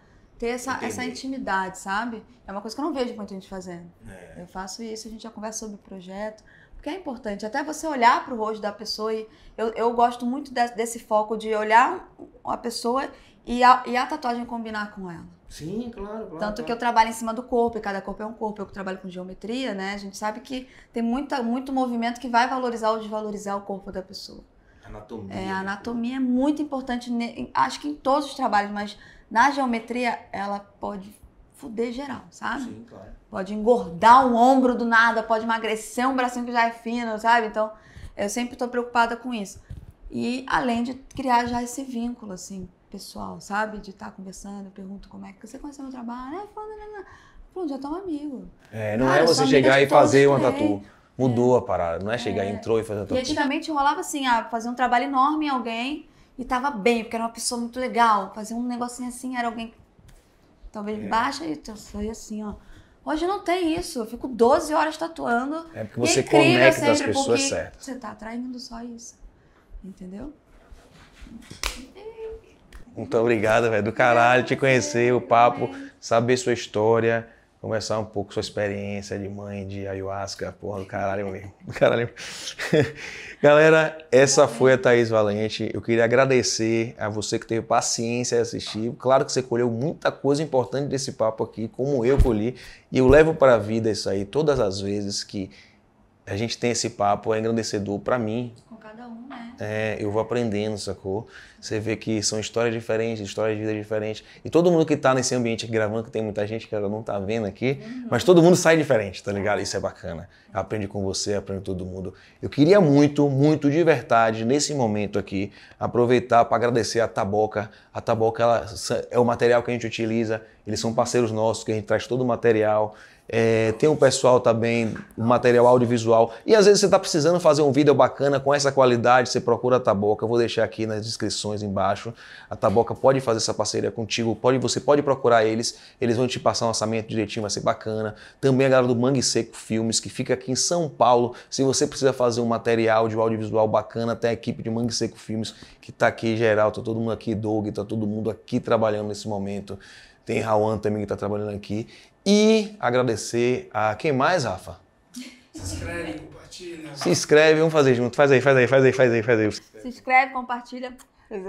ter essa, essa intimidade, sabe? É uma coisa que eu não vejo muita gente fazendo. É. Eu faço isso, a gente já conversa sobre o projeto, porque é importante. Até você olhar para o rosto da pessoa e eu, eu gosto muito de, desse foco de olhar a pessoa e a, e a tatuagem combinar com ela. Sim, claro, claro. Tanto claro. que eu trabalho em cima do corpo, e cada corpo é um corpo. Eu que trabalho com geometria, né? A gente sabe que tem muita, muito movimento que vai valorizar ou desvalorizar o corpo da pessoa. Anatomia. É, a né? anatomia é muito importante, acho que em todos os trabalhos, mas na geometria, ela pode fuder geral, sabe? Sim, claro. Pode engordar um ombro do nada, pode emagrecer um bracinho que já é fino, sabe? Então, eu sempre estou preocupada com isso. E além de criar já esse vínculo, assim, pessoal, sabe? De estar tá conversando, eu pergunto como é que você conhece meu trabalho, né? Falando, não, não. Pronto, já tá um amigo. É, não Cara, é você chegar e fazer uma tatu. Né? Mudou é. a parada, não é chegar, é. entrou e fazer tatu. E antigamente rolava assim, a fazer um trabalho enorme em alguém, e tava bem, porque era uma pessoa muito legal. Fazia um negocinho assim, era alguém. Talvez é. baixa e eu saí assim, ó. Hoje não tem isso. Eu fico 12 horas tatuando. É porque é você incrível, conecta as pessoas certas. Você tá atraindo só isso. Entendeu? Muito obrigado, velho. Do caralho te conhecer, o papo, saber sua história conversar um pouco sua experiência de mãe de ayahuasca, porra do caralho mesmo. Do caralho. Galera, essa foi a Thaís Valente. Eu queria agradecer a você que teve paciência de assistir. Claro que você colheu muita coisa importante desse papo aqui, como eu colhi, e eu levo para a vida isso aí todas as vezes que a gente tem esse papo, é engrandecedor para mim, cada um, né? É, eu vou aprendendo, sacou? Você vê que são histórias diferentes, histórias de vida diferentes. E todo mundo que tá nesse ambiente aqui gravando, que tem muita gente que ela não tá vendo aqui, uhum. mas todo mundo sai diferente, tá ligado? Isso é bacana. Aprende com você, aprende todo mundo. Eu queria muito, muito de verdade, nesse momento aqui, aproveitar para agradecer a Taboca. A Taboca ela, é o material que a gente utiliza, eles são parceiros nossos, que a gente traz todo o material. É, tem o pessoal também, material audiovisual. E às vezes você está precisando fazer um vídeo bacana com essa qualidade, você procura a Taboca. Eu vou deixar aqui nas descrições embaixo. A Taboca pode fazer essa parceria contigo, pode, você pode procurar eles, eles vão te passar um orçamento direitinho, vai ser bacana. Também a galera do Mangue Seco Filmes, que fica aqui em São Paulo. Se você precisa fazer um material de audiovisual bacana, tem a equipe de Mangue Seco Filmes que está aqui geral, está todo mundo aqui, Doug, está todo mundo aqui trabalhando nesse momento. Tem Rawan também que está trabalhando aqui. E agradecer a quem mais, Rafa? Se inscreve, compartilha. Se inscreve, vamos fazer junto. Faz aí, faz aí, faz aí, faz aí, faz aí. Se inscreve, compartilha.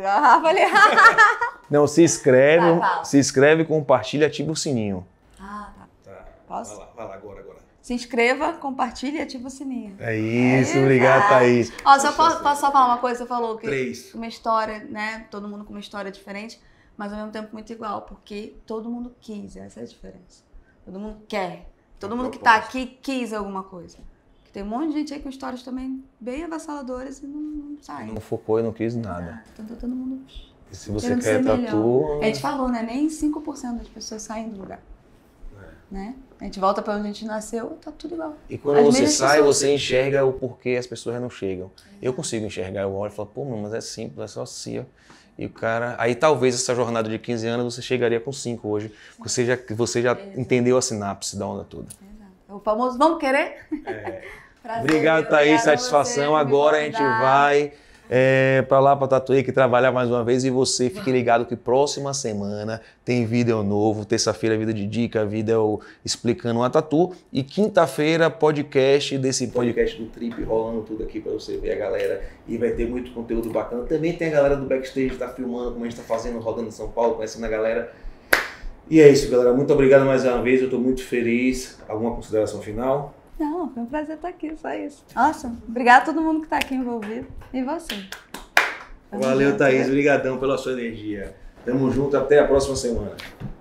Rafa ali. Não, se inscreve, tá, se inscreve, compartilha, ativa o sininho. Ah, tá. tá. Posso? Vai lá, vai lá agora, agora. Se inscreva, compartilhe e ativa o sininho. É isso, obrigado, Thaís. Ó, só posso, posso só falar uma coisa? Você falou que Três. uma história, né? Todo mundo com uma história diferente mas ao mesmo tempo muito igual, porque todo mundo quis, essa é a diferença. Todo mundo quer. Todo é mundo que está aqui quis alguma coisa. tem um monte de gente aí com histórias também bem avassaladoras e não, não sai. Não focou e não quis nada. É, então tá todo mundo. E se você quer tudo. A gente é. falou, né? Nem 5% das pessoas saem do lugar. É. Né? A gente volta para onde a gente nasceu, tá tudo igual. E quando as você sai, você enxerga o porquê as pessoas não chegam. É. Eu consigo enxergar, eu olho e falo, pô, mas é simples, é só assim, ó. E o cara. Aí talvez essa jornada de 15 anos você chegaria com 5 hoje. você já, você já entendeu a sinapse da onda toda. Exato. É o famoso vamos querer? É. Prazer, obrigado, Thaís. satisfação. Agora a gente vai é, para lá para Tatuí que trabalhar mais uma vez e você fique ligado que próxima semana tem vídeo novo, terça-feira vida de dica, vídeo explicando uma tatu e quinta-feira podcast desse podcast do Trip rolando tudo aqui para você ver a galera e vai ter muito conteúdo bacana. Também tem a galera do backstage que tá filmando como a gente tá fazendo rodando em São Paulo, conhecendo a galera. E é isso, galera. Muito obrigado mais uma vez. Eu estou muito feliz. Alguma consideração final? Não, foi um prazer estar aqui, só isso. Awesome. Obrigada a todo mundo que está aqui envolvido e você. Valeu, Thaís. Obrigadão pela sua energia. Tamo junto, até a próxima semana.